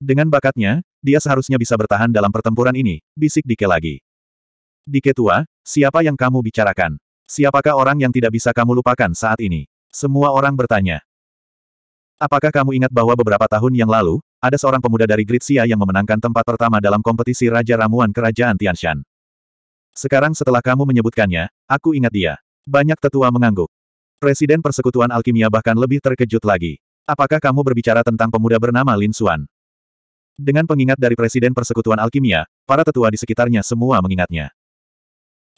Dengan bakatnya, dia seharusnya bisa bertahan dalam pertempuran ini, bisik Dike lagi. Dike tua, siapa yang kamu bicarakan? Siapakah orang yang tidak bisa kamu lupakan saat ini? Semua orang bertanya. Apakah kamu ingat bahwa beberapa tahun yang lalu, ada seorang pemuda dari Gritsia yang memenangkan tempat pertama dalam kompetisi Raja Ramuan Kerajaan Tianshan? Sekarang setelah kamu menyebutkannya, aku ingat dia. Banyak tetua mengangguk. Presiden Persekutuan Alkimia bahkan lebih terkejut lagi. Apakah kamu berbicara tentang pemuda bernama Lin Xuan? Dengan pengingat dari Presiden Persekutuan Alkimia, para tetua di sekitarnya semua mengingatnya.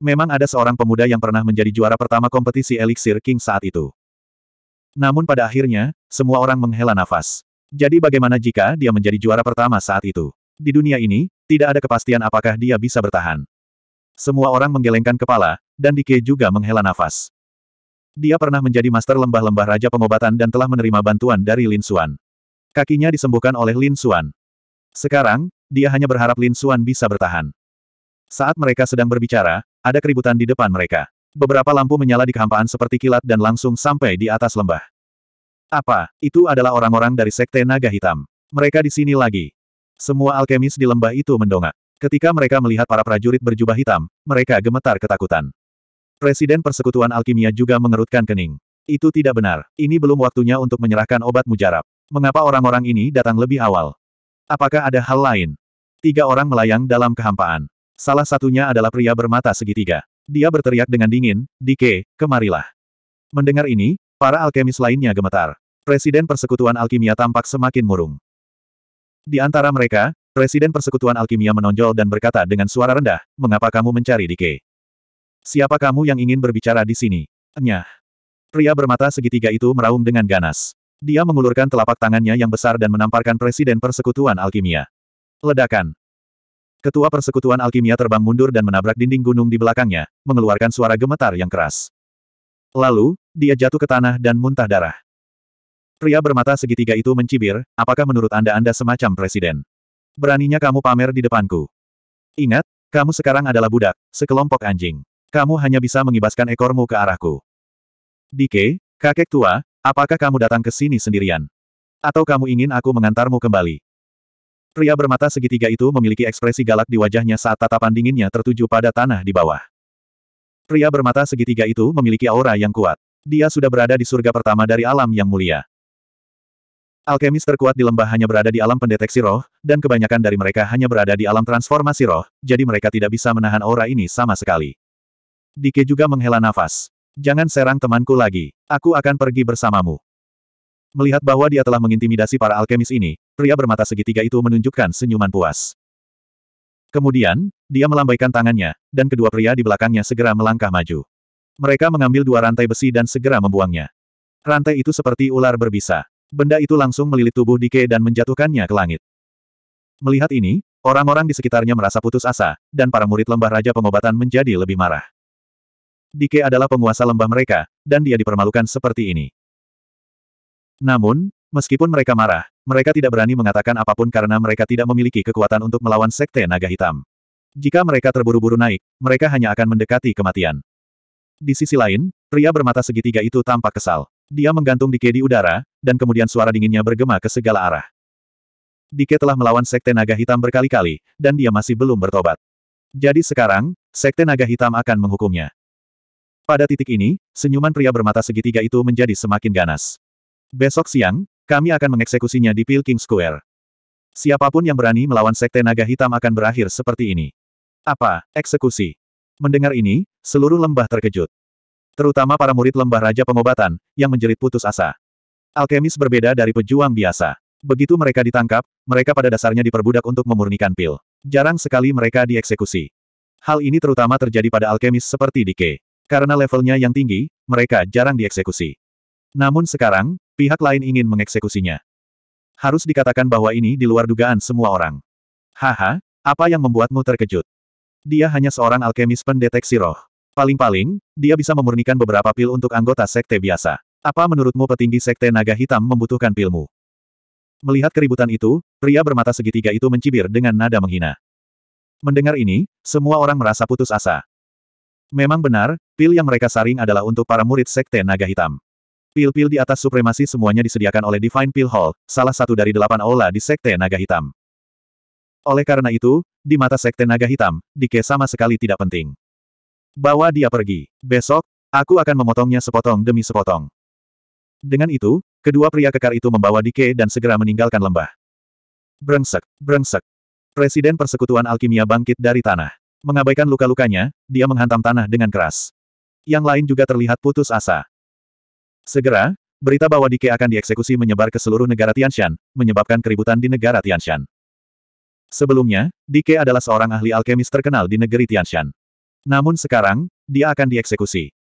Memang ada seorang pemuda yang pernah menjadi juara pertama kompetisi Elixir King saat itu. Namun pada akhirnya, semua orang menghela nafas. Jadi bagaimana jika dia menjadi juara pertama saat itu? Di dunia ini, tidak ada kepastian apakah dia bisa bertahan. Semua orang menggelengkan kepala, dan Dike juga menghela nafas. Dia pernah menjadi master lembah-lembah Raja Pengobatan dan telah menerima bantuan dari Lin Xuan. Kakinya disembuhkan oleh Lin Xuan. Sekarang, dia hanya berharap Lin Suan bisa bertahan. Saat mereka sedang berbicara, ada keributan di depan mereka. Beberapa lampu menyala di kehampaan seperti kilat dan langsung sampai di atas lembah. Apa, itu adalah orang-orang dari Sekte Naga Hitam. Mereka di sini lagi. Semua alkemis di lembah itu mendongak. Ketika mereka melihat para prajurit berjubah hitam, mereka gemetar ketakutan. Presiden Persekutuan Alkimia juga mengerutkan kening. Itu tidak benar. Ini belum waktunya untuk menyerahkan obat mujarab. Mengapa orang-orang ini datang lebih awal? Apakah ada hal lain? Tiga orang melayang dalam kehampaan. Salah satunya adalah pria bermata segitiga. Dia berteriak dengan dingin, Dike, kemarilah. Mendengar ini, para alkemis lainnya gemetar. Presiden Persekutuan Alkimia tampak semakin murung. Di antara mereka, Presiden Persekutuan Alkimia menonjol dan berkata dengan suara rendah, Mengapa kamu mencari Dike? Siapa kamu yang ingin berbicara di sini? Enyah. Pria bermata segitiga itu meraung dengan ganas. Dia mengulurkan telapak tangannya yang besar dan menamparkan Presiden Persekutuan Alkimia. Ledakan. Ketua Persekutuan Alkimia terbang mundur dan menabrak dinding gunung di belakangnya, mengeluarkan suara gemetar yang keras. Lalu, dia jatuh ke tanah dan muntah darah. Pria bermata segitiga itu mencibir, apakah menurut Anda Anda semacam presiden? Beraninya kamu pamer di depanku. Ingat, kamu sekarang adalah budak, sekelompok anjing. Kamu hanya bisa mengibaskan ekormu ke arahku. Dike, kakek tua, Apakah kamu datang ke sini sendirian? Atau kamu ingin aku mengantarmu kembali? Pria bermata segitiga itu memiliki ekspresi galak di wajahnya saat tatapan dinginnya tertuju pada tanah di bawah. Pria bermata segitiga itu memiliki aura yang kuat. Dia sudah berada di surga pertama dari alam yang mulia. Alkemis terkuat di lembah hanya berada di alam pendeteksi roh, dan kebanyakan dari mereka hanya berada di alam transformasi roh, jadi mereka tidak bisa menahan aura ini sama sekali. Dike juga menghela nafas. Jangan serang temanku lagi. Aku akan pergi bersamamu. Melihat bahwa dia telah mengintimidasi para alkemis ini, pria bermata segitiga itu menunjukkan senyuman puas. Kemudian, dia melambaikan tangannya, dan kedua pria di belakangnya segera melangkah maju. Mereka mengambil dua rantai besi dan segera membuangnya. Rantai itu seperti ular berbisa. Benda itu langsung melilit tubuh Dike dan menjatuhkannya ke langit. Melihat ini, orang-orang di sekitarnya merasa putus asa, dan para murid lembah Raja Pengobatan menjadi lebih marah. Dike adalah penguasa lembah mereka, dan dia dipermalukan seperti ini. Namun, meskipun mereka marah, mereka tidak berani mengatakan apapun karena mereka tidak memiliki kekuatan untuk melawan Sekte Naga Hitam. Jika mereka terburu-buru naik, mereka hanya akan mendekati kematian. Di sisi lain, pria bermata segitiga itu tampak kesal. Dia menggantung Dike di udara, dan kemudian suara dinginnya bergema ke segala arah. Dike telah melawan Sekte Naga Hitam berkali-kali, dan dia masih belum bertobat. Jadi sekarang, Sekte Naga Hitam akan menghukumnya. Pada titik ini, senyuman pria bermata segitiga itu menjadi semakin ganas. Besok siang, kami akan mengeksekusinya di Pil King Square. Siapapun yang berani melawan Sekte Naga Hitam akan berakhir seperti ini. Apa, eksekusi? Mendengar ini, seluruh lembah terkejut. Terutama para murid lembah Raja Pengobatan, yang menjerit putus asa. Alkemis berbeda dari pejuang biasa. Begitu mereka ditangkap, mereka pada dasarnya diperbudak untuk memurnikan pil. Jarang sekali mereka dieksekusi. Hal ini terutama terjadi pada alkemis seperti Dike. Karena levelnya yang tinggi, mereka jarang dieksekusi. Namun sekarang, pihak lain ingin mengeksekusinya. Harus dikatakan bahwa ini di luar dugaan semua orang. Haha, apa yang membuatmu terkejut? Dia hanya seorang alkemis pendeteksi roh. Paling-paling, dia bisa memurnikan beberapa pil untuk anggota sekte biasa. Apa menurutmu petinggi sekte naga hitam membutuhkan pilmu? Melihat keributan itu, pria bermata segitiga itu mencibir dengan nada menghina. Mendengar ini, semua orang merasa putus asa. Memang benar, pil yang mereka saring adalah untuk para murid Sekte Naga Hitam. Pil-pil di atas supremasi semuanya disediakan oleh Divine Pill Hall, salah satu dari delapan aula di Sekte Naga Hitam. Oleh karena itu, di mata Sekte Naga Hitam, Dike sama sekali tidak penting. Bawa dia pergi. Besok, aku akan memotongnya sepotong demi sepotong. Dengan itu, kedua pria kekar itu membawa Dike dan segera meninggalkan lembah. Brengsek, brengsek. Presiden Persekutuan Alkimia bangkit dari tanah. Mengabaikan luka-lukanya, dia menghantam tanah dengan keras. Yang lain juga terlihat putus asa. Segera, berita bahwa Dike akan dieksekusi menyebar ke seluruh negara Tianshan, menyebabkan keributan di negara Tianshan. Sebelumnya, Dike adalah seorang ahli alkemis terkenal di negeri Tianshan. Namun sekarang, dia akan dieksekusi.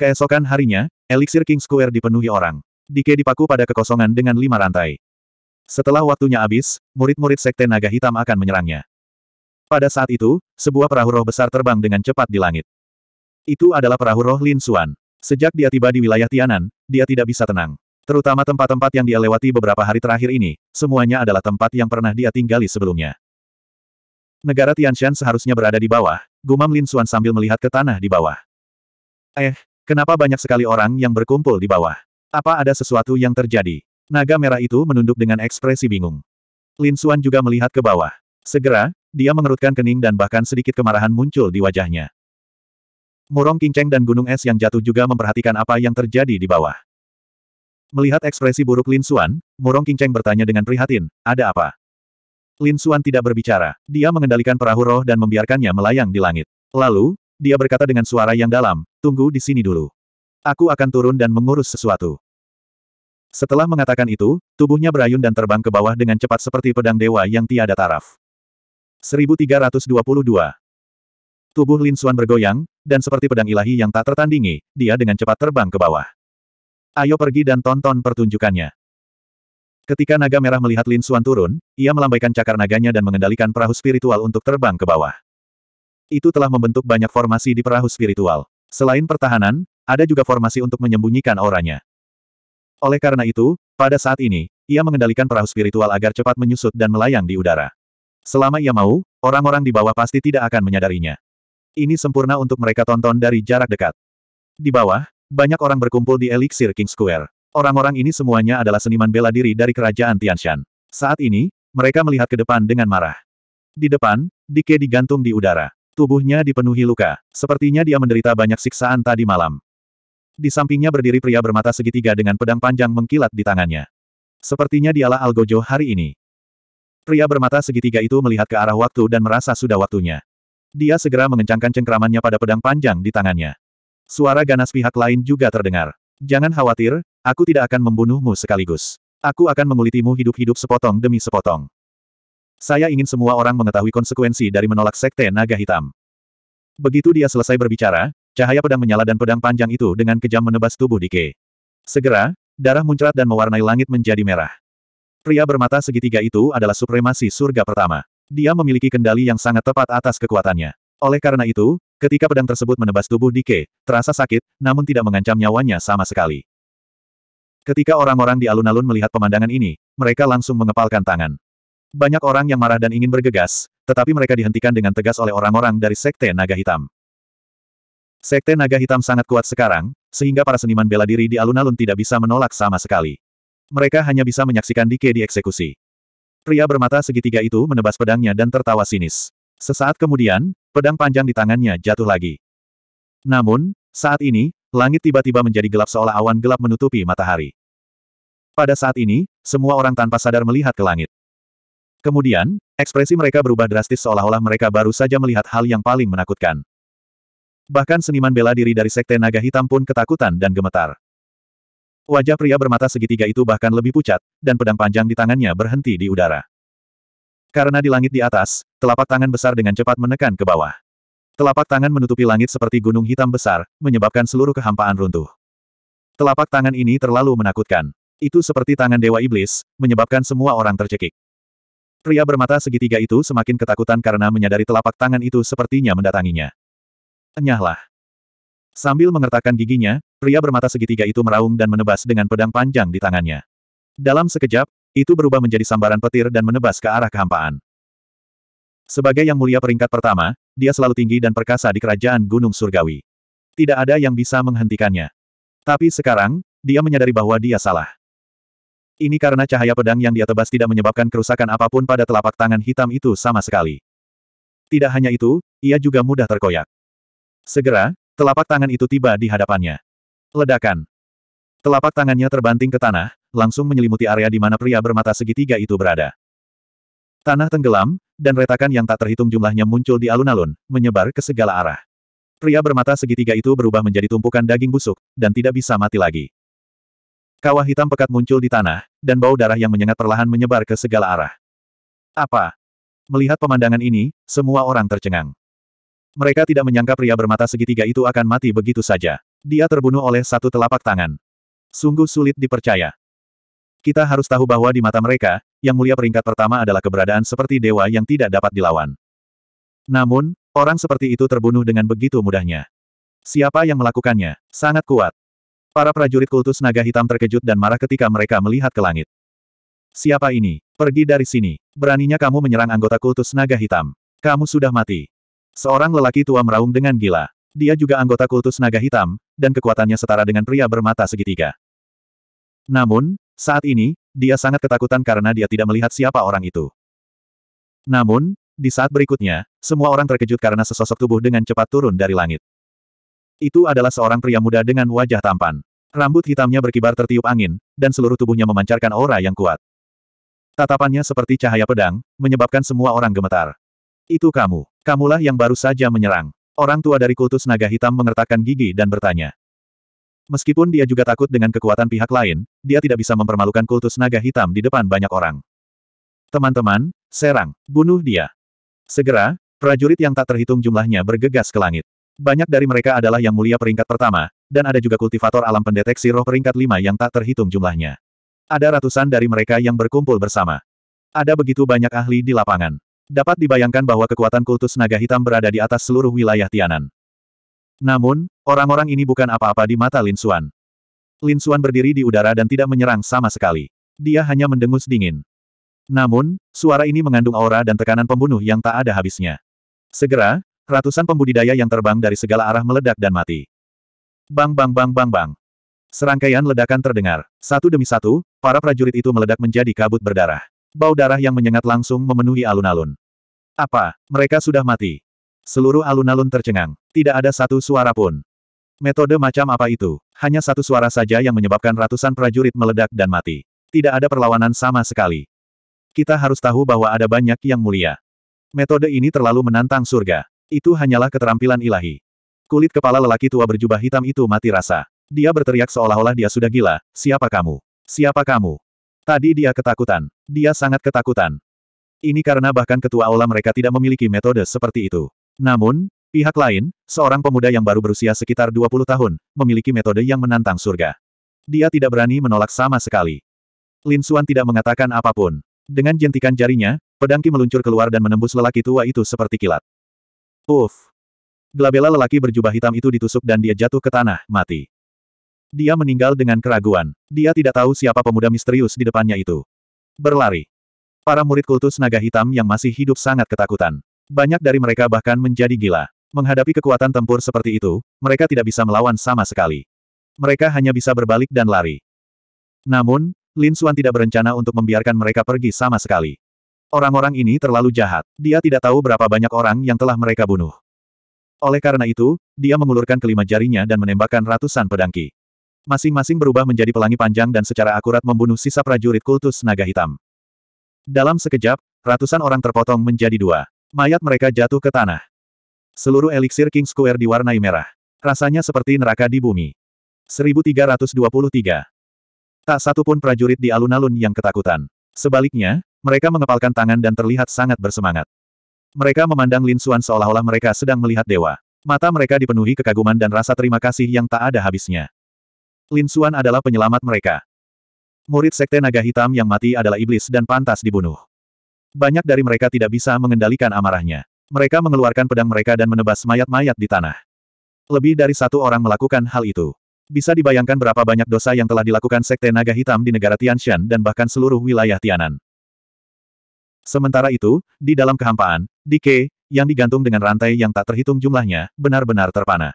Keesokan harinya, Elixir King Square dipenuhi orang. Dike dipaku pada kekosongan dengan lima rantai. Setelah waktunya habis, murid-murid Sekte Naga Hitam akan menyerangnya. Pada saat itu, sebuah perahu roh besar terbang dengan cepat di langit. Itu adalah perahu roh Lin Xuan. Sejak dia tiba di wilayah Tianan, dia tidak bisa tenang. Terutama tempat-tempat yang dia lewati beberapa hari terakhir ini, semuanya adalah tempat yang pernah dia tinggali sebelumnya. Negara Tianshan seharusnya berada di bawah, gumam Lin Xuan sambil melihat ke tanah di bawah. Eh, kenapa banyak sekali orang yang berkumpul di bawah? Apa ada sesuatu yang terjadi? Naga merah itu menunduk dengan ekspresi bingung. Lin Xuan juga melihat ke bawah. Segera, dia mengerutkan kening dan bahkan sedikit kemarahan muncul di wajahnya. Murong kinceng dan gunung es yang jatuh juga memperhatikan apa yang terjadi di bawah. Melihat ekspresi buruk Lin Suan, Murong kinceng bertanya dengan prihatin, ada apa? Lin Suan tidak berbicara. Dia mengendalikan perahu roh dan membiarkannya melayang di langit. Lalu, dia berkata dengan suara yang dalam, tunggu di sini dulu. Aku akan turun dan mengurus sesuatu. Setelah mengatakan itu, tubuhnya berayun dan terbang ke bawah dengan cepat seperti pedang dewa yang tiada taraf. 1322. Tubuh Lin Xuan bergoyang, dan seperti pedang ilahi yang tak tertandingi, dia dengan cepat terbang ke bawah. Ayo pergi dan tonton pertunjukannya. Ketika naga merah melihat Lin Xuan turun, ia melambaikan cakar naganya dan mengendalikan perahu spiritual untuk terbang ke bawah. Itu telah membentuk banyak formasi di perahu spiritual. Selain pertahanan, ada juga formasi untuk menyembunyikan auranya. Oleh karena itu, pada saat ini, ia mengendalikan perahu spiritual agar cepat menyusut dan melayang di udara. Selama ia mau, orang-orang di bawah pasti tidak akan menyadarinya. Ini sempurna untuk mereka tonton dari jarak dekat. Di bawah, banyak orang berkumpul di Elixir King Square. Orang-orang ini semuanya adalah seniman bela diri dari kerajaan Tianshan. Saat ini, mereka melihat ke depan dengan marah. Di depan, Dike digantung di udara. Tubuhnya dipenuhi luka. Sepertinya dia menderita banyak siksaan tadi malam. Di sampingnya berdiri pria bermata segitiga dengan pedang panjang mengkilat di tangannya. Sepertinya dialah Algojo hari ini. Pria bermata segitiga itu melihat ke arah waktu dan merasa sudah waktunya. Dia segera mengencangkan cengkramannya pada pedang panjang di tangannya. Suara ganas pihak lain juga terdengar. Jangan khawatir, aku tidak akan membunuhmu sekaligus. Aku akan mengulitimu hidup-hidup sepotong demi sepotong. Saya ingin semua orang mengetahui konsekuensi dari menolak sekte naga hitam. Begitu dia selesai berbicara, cahaya pedang menyala dan pedang panjang itu dengan kejam menebas tubuh Dike. Segera, darah muncrat dan mewarnai langit menjadi merah. Pria bermata segitiga itu adalah supremasi surga pertama. Dia memiliki kendali yang sangat tepat atas kekuatannya. Oleh karena itu, ketika pedang tersebut menebas tubuh Dike, terasa sakit, namun tidak mengancam nyawanya sama sekali. Ketika orang-orang di alun-alun melihat pemandangan ini, mereka langsung mengepalkan tangan. Banyak orang yang marah dan ingin bergegas, tetapi mereka dihentikan dengan tegas oleh orang-orang dari Sekte Naga Hitam. Sekte Naga Hitam sangat kuat sekarang, sehingga para seniman bela diri di alun-alun tidak bisa menolak sama sekali. Mereka hanya bisa menyaksikan Dike dieksekusi. Pria bermata segitiga itu menebas pedangnya dan tertawa sinis. Sesaat kemudian, pedang panjang di tangannya jatuh lagi. Namun, saat ini, langit tiba-tiba menjadi gelap seolah awan gelap menutupi matahari. Pada saat ini, semua orang tanpa sadar melihat ke langit. Kemudian, ekspresi mereka berubah drastis seolah-olah mereka baru saja melihat hal yang paling menakutkan. Bahkan seniman bela diri dari Sekte Naga Hitam pun ketakutan dan gemetar. Wajah pria bermata segitiga itu bahkan lebih pucat, dan pedang panjang di tangannya berhenti di udara. Karena di langit di atas, telapak tangan besar dengan cepat menekan ke bawah. Telapak tangan menutupi langit seperti gunung hitam besar, menyebabkan seluruh kehampaan runtuh. Telapak tangan ini terlalu menakutkan. Itu seperti tangan Dewa Iblis, menyebabkan semua orang tercekik. Pria bermata segitiga itu semakin ketakutan karena menyadari telapak tangan itu sepertinya mendatanginya. Enyahlah. Sambil mengertakkan giginya, Pria bermata segitiga itu meraung dan menebas dengan pedang panjang di tangannya. Dalam sekejap, itu berubah menjadi sambaran petir dan menebas ke arah kehampaan. Sebagai yang mulia peringkat pertama, dia selalu tinggi dan perkasa di kerajaan Gunung Surgawi. Tidak ada yang bisa menghentikannya. Tapi sekarang, dia menyadari bahwa dia salah. Ini karena cahaya pedang yang dia tebas tidak menyebabkan kerusakan apapun pada telapak tangan hitam itu sama sekali. Tidak hanya itu, ia juga mudah terkoyak. Segera, telapak tangan itu tiba di hadapannya. Ledakan. Telapak tangannya terbanting ke tanah, langsung menyelimuti area di mana pria bermata segitiga itu berada. Tanah tenggelam, dan retakan yang tak terhitung jumlahnya muncul di alun-alun, menyebar ke segala arah. Pria bermata segitiga itu berubah menjadi tumpukan daging busuk, dan tidak bisa mati lagi. Kawah hitam pekat muncul di tanah, dan bau darah yang menyengat perlahan menyebar ke segala arah. Apa? Melihat pemandangan ini, semua orang tercengang. Mereka tidak menyangka pria bermata segitiga itu akan mati begitu saja. Dia terbunuh oleh satu telapak tangan. Sungguh sulit dipercaya. Kita harus tahu bahwa di mata mereka, yang mulia peringkat pertama adalah keberadaan seperti dewa yang tidak dapat dilawan. Namun, orang seperti itu terbunuh dengan begitu mudahnya. Siapa yang melakukannya? Sangat kuat. Para prajurit kultus naga hitam terkejut dan marah ketika mereka melihat ke langit. Siapa ini? Pergi dari sini. Beraninya kamu menyerang anggota kultus naga hitam. Kamu sudah mati. Seorang lelaki tua meraung dengan gila. Dia juga anggota kultus naga hitam, dan kekuatannya setara dengan pria bermata segitiga. Namun, saat ini, dia sangat ketakutan karena dia tidak melihat siapa orang itu. Namun, di saat berikutnya, semua orang terkejut karena sesosok tubuh dengan cepat turun dari langit. Itu adalah seorang pria muda dengan wajah tampan. Rambut hitamnya berkibar tertiup angin, dan seluruh tubuhnya memancarkan aura yang kuat. Tatapannya seperti cahaya pedang, menyebabkan semua orang gemetar. Itu kamu. Kamulah yang baru saja menyerang. Orang tua dari kultus naga hitam mengertakkan gigi dan bertanya. Meskipun dia juga takut dengan kekuatan pihak lain, dia tidak bisa mempermalukan kultus naga hitam di depan banyak orang. Teman-teman, serang, bunuh dia. Segera, prajurit yang tak terhitung jumlahnya bergegas ke langit. Banyak dari mereka adalah yang mulia peringkat pertama, dan ada juga kultivator alam pendeteksi roh peringkat lima yang tak terhitung jumlahnya. Ada ratusan dari mereka yang berkumpul bersama. Ada begitu banyak ahli di lapangan. Dapat dibayangkan bahwa kekuatan kultus naga hitam berada di atas seluruh wilayah Tianan. Namun, orang-orang ini bukan apa-apa di mata Lin Xuan. Lin Xuan berdiri di udara dan tidak menyerang sama sekali. Dia hanya mendengus dingin. Namun, suara ini mengandung aura dan tekanan pembunuh yang tak ada habisnya. Segera, ratusan pembudidaya yang terbang dari segala arah meledak dan mati. Bang bang bang bang bang. Serangkaian ledakan terdengar. Satu demi satu, para prajurit itu meledak menjadi kabut berdarah bau darah yang menyengat langsung memenuhi alun-alun. Apa, mereka sudah mati? Seluruh alun-alun tercengang. Tidak ada satu suara pun. Metode macam apa itu? Hanya satu suara saja yang menyebabkan ratusan prajurit meledak dan mati. Tidak ada perlawanan sama sekali. Kita harus tahu bahwa ada banyak yang mulia. Metode ini terlalu menantang surga. Itu hanyalah keterampilan ilahi. Kulit kepala lelaki tua berjubah hitam itu mati rasa. Dia berteriak seolah-olah dia sudah gila, siapa kamu? Siapa kamu? Tadi dia ketakutan. Dia sangat ketakutan. Ini karena bahkan ketua aula mereka tidak memiliki metode seperti itu. Namun, pihak lain, seorang pemuda yang baru berusia sekitar 20 tahun, memiliki metode yang menantang surga. Dia tidak berani menolak sama sekali. Lin Suan tidak mengatakan apapun. Dengan jentikan jarinya, pedangki meluncur keluar dan menembus lelaki tua itu seperti kilat. Uff! Glabella lelaki berjubah hitam itu ditusuk dan dia jatuh ke tanah, mati. Dia meninggal dengan keraguan. Dia tidak tahu siapa pemuda misterius di depannya itu. Berlari. Para murid kultus naga hitam yang masih hidup sangat ketakutan. Banyak dari mereka bahkan menjadi gila. Menghadapi kekuatan tempur seperti itu, mereka tidak bisa melawan sama sekali. Mereka hanya bisa berbalik dan lari. Namun, Lin Xuan tidak berencana untuk membiarkan mereka pergi sama sekali. Orang-orang ini terlalu jahat. Dia tidak tahu berapa banyak orang yang telah mereka bunuh. Oleh karena itu, dia mengulurkan kelima jarinya dan menembakkan ratusan pedangki masing-masing berubah menjadi pelangi panjang dan secara akurat membunuh sisa prajurit kultus naga hitam. Dalam sekejap, ratusan orang terpotong menjadi dua. Mayat mereka jatuh ke tanah. Seluruh eliksir King Square diwarnai merah. Rasanya seperti neraka di bumi. 1323. Tak satu pun prajurit di alun-alun yang ketakutan. Sebaliknya, mereka mengepalkan tangan dan terlihat sangat bersemangat. Mereka memandang Lin Xuan seolah-olah mereka sedang melihat dewa. Mata mereka dipenuhi kekaguman dan rasa terima kasih yang tak ada habisnya. Lin Xuan adalah penyelamat mereka. Murid Sekte Naga Hitam yang mati adalah iblis dan pantas dibunuh. Banyak dari mereka tidak bisa mengendalikan amarahnya. Mereka mengeluarkan pedang mereka dan menebas mayat-mayat di tanah. Lebih dari satu orang melakukan hal itu. Bisa dibayangkan berapa banyak dosa yang telah dilakukan Sekte Naga Hitam di negara Tianshan dan bahkan seluruh wilayah Tianan. Sementara itu, di dalam kehampaan, Dike, yang digantung dengan rantai yang tak terhitung jumlahnya, benar-benar terpana.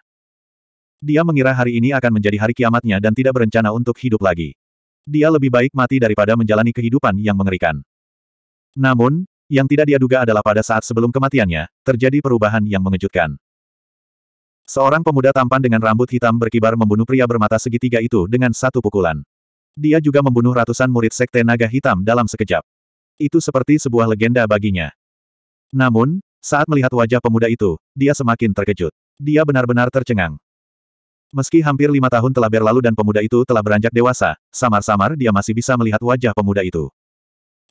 Dia mengira hari ini akan menjadi hari kiamatnya dan tidak berencana untuk hidup lagi. Dia lebih baik mati daripada menjalani kehidupan yang mengerikan. Namun, yang tidak dia duga adalah pada saat sebelum kematiannya, terjadi perubahan yang mengejutkan. Seorang pemuda tampan dengan rambut hitam berkibar membunuh pria bermata segitiga itu dengan satu pukulan. Dia juga membunuh ratusan murid sekte naga hitam dalam sekejap. Itu seperti sebuah legenda baginya. Namun, saat melihat wajah pemuda itu, dia semakin terkejut. Dia benar-benar tercengang. Meski hampir lima tahun telah berlalu dan pemuda itu telah beranjak dewasa, samar-samar dia masih bisa melihat wajah pemuda itu.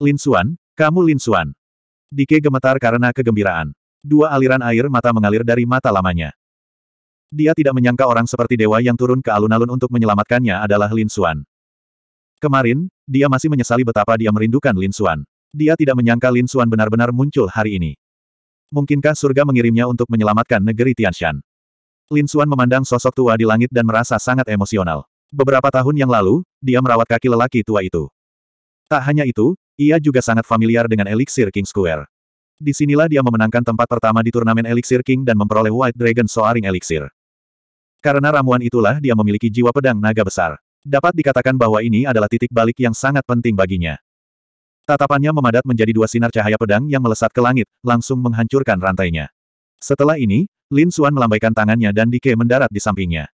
Lin Xuan, kamu Lin Xuan. Dike gemetar karena kegembiraan. Dua aliran air mata mengalir dari mata lamanya. Dia tidak menyangka orang seperti dewa yang turun ke alun-alun untuk menyelamatkannya adalah Lin Xuan. Kemarin, dia masih menyesali betapa dia merindukan Lin Xuan. Dia tidak menyangka Lin Xuan benar-benar muncul hari ini. Mungkinkah surga mengirimnya untuk menyelamatkan negeri Tianshan? Lin Xuan memandang sosok tua di langit dan merasa sangat emosional. Beberapa tahun yang lalu, dia merawat kaki lelaki tua itu. Tak hanya itu, ia juga sangat familiar dengan elixir King Square. Disinilah dia memenangkan tempat pertama di turnamen Elixir King dan memperoleh White Dragon Soaring Elixir. Karena ramuan itulah dia memiliki jiwa pedang naga besar. Dapat dikatakan bahwa ini adalah titik balik yang sangat penting baginya. Tatapannya memadat menjadi dua sinar cahaya pedang yang melesat ke langit, langsung menghancurkan rantainya. Setelah ini, Lin Xuan melambaikan tangannya dan Dike mendarat di sampingnya.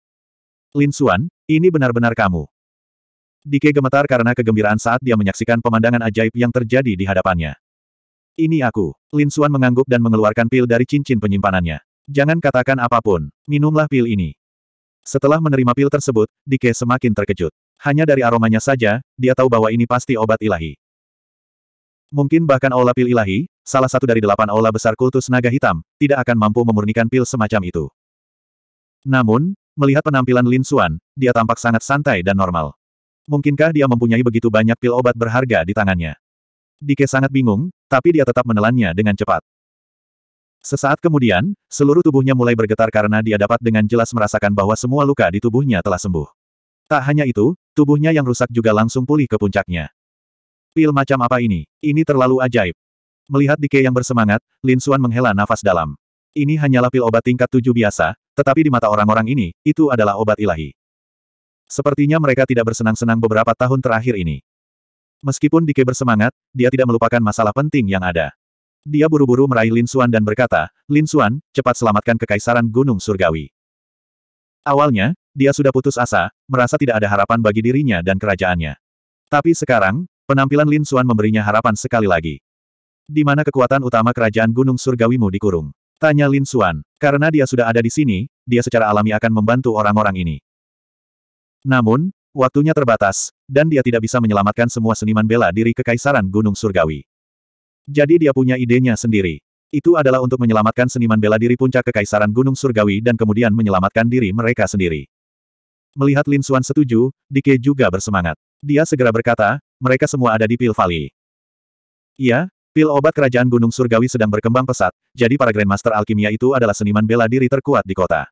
Lin Xuan, ini benar-benar kamu. Dike gemetar karena kegembiraan saat dia menyaksikan pemandangan ajaib yang terjadi di hadapannya. Ini aku. Lin Xuan mengangguk dan mengeluarkan pil dari cincin penyimpanannya. Jangan katakan apapun, minumlah pil ini. Setelah menerima pil tersebut, Dike semakin terkejut. Hanya dari aromanya saja, dia tahu bahwa ini pasti obat ilahi. Mungkin bahkan aula pil ilahi, salah satu dari delapan aula besar kultus naga hitam, tidak akan mampu memurnikan pil semacam itu. Namun, melihat penampilan Lin Xuan, dia tampak sangat santai dan normal. Mungkinkah dia mempunyai begitu banyak pil obat berharga di tangannya? Dike sangat bingung, tapi dia tetap menelannya dengan cepat. Sesaat kemudian, seluruh tubuhnya mulai bergetar karena dia dapat dengan jelas merasakan bahwa semua luka di tubuhnya telah sembuh. Tak hanya itu, tubuhnya yang rusak juga langsung pulih ke puncaknya. Pil macam apa ini? Ini terlalu ajaib. Melihat Dike yang bersemangat, Lin Xuan menghela nafas dalam. Ini hanyalah pil obat tingkat tujuh biasa, tetapi di mata orang-orang ini, itu adalah obat ilahi. Sepertinya mereka tidak bersenang-senang beberapa tahun terakhir ini. Meskipun Dike bersemangat, dia tidak melupakan masalah penting yang ada. Dia buru-buru meraih Lin Xuan dan berkata, Lin Xuan, cepat selamatkan kekaisaran Gunung Surgawi. Awalnya, dia sudah putus asa, merasa tidak ada harapan bagi dirinya dan kerajaannya. Tapi sekarang, penampilan Lin Xuan memberinya harapan sekali lagi. Di mana kekuatan utama kerajaan Gunung Surgawimu dikurung? Tanya Lin Xuan. Karena dia sudah ada di sini, dia secara alami akan membantu orang-orang ini. Namun, waktunya terbatas, dan dia tidak bisa menyelamatkan semua seniman bela diri Kekaisaran Gunung Surgawi. Jadi dia punya idenya sendiri. Itu adalah untuk menyelamatkan seniman bela diri puncak Kekaisaran Gunung Surgawi dan kemudian menyelamatkan diri mereka sendiri. Melihat Lin Xuan setuju, Dike juga bersemangat. Dia segera berkata, mereka semua ada di Pil Valley. Iya, Pil obat kerajaan Gunung Surgawi sedang berkembang pesat, jadi para Grandmaster Alkimia itu adalah seniman bela diri terkuat di kota.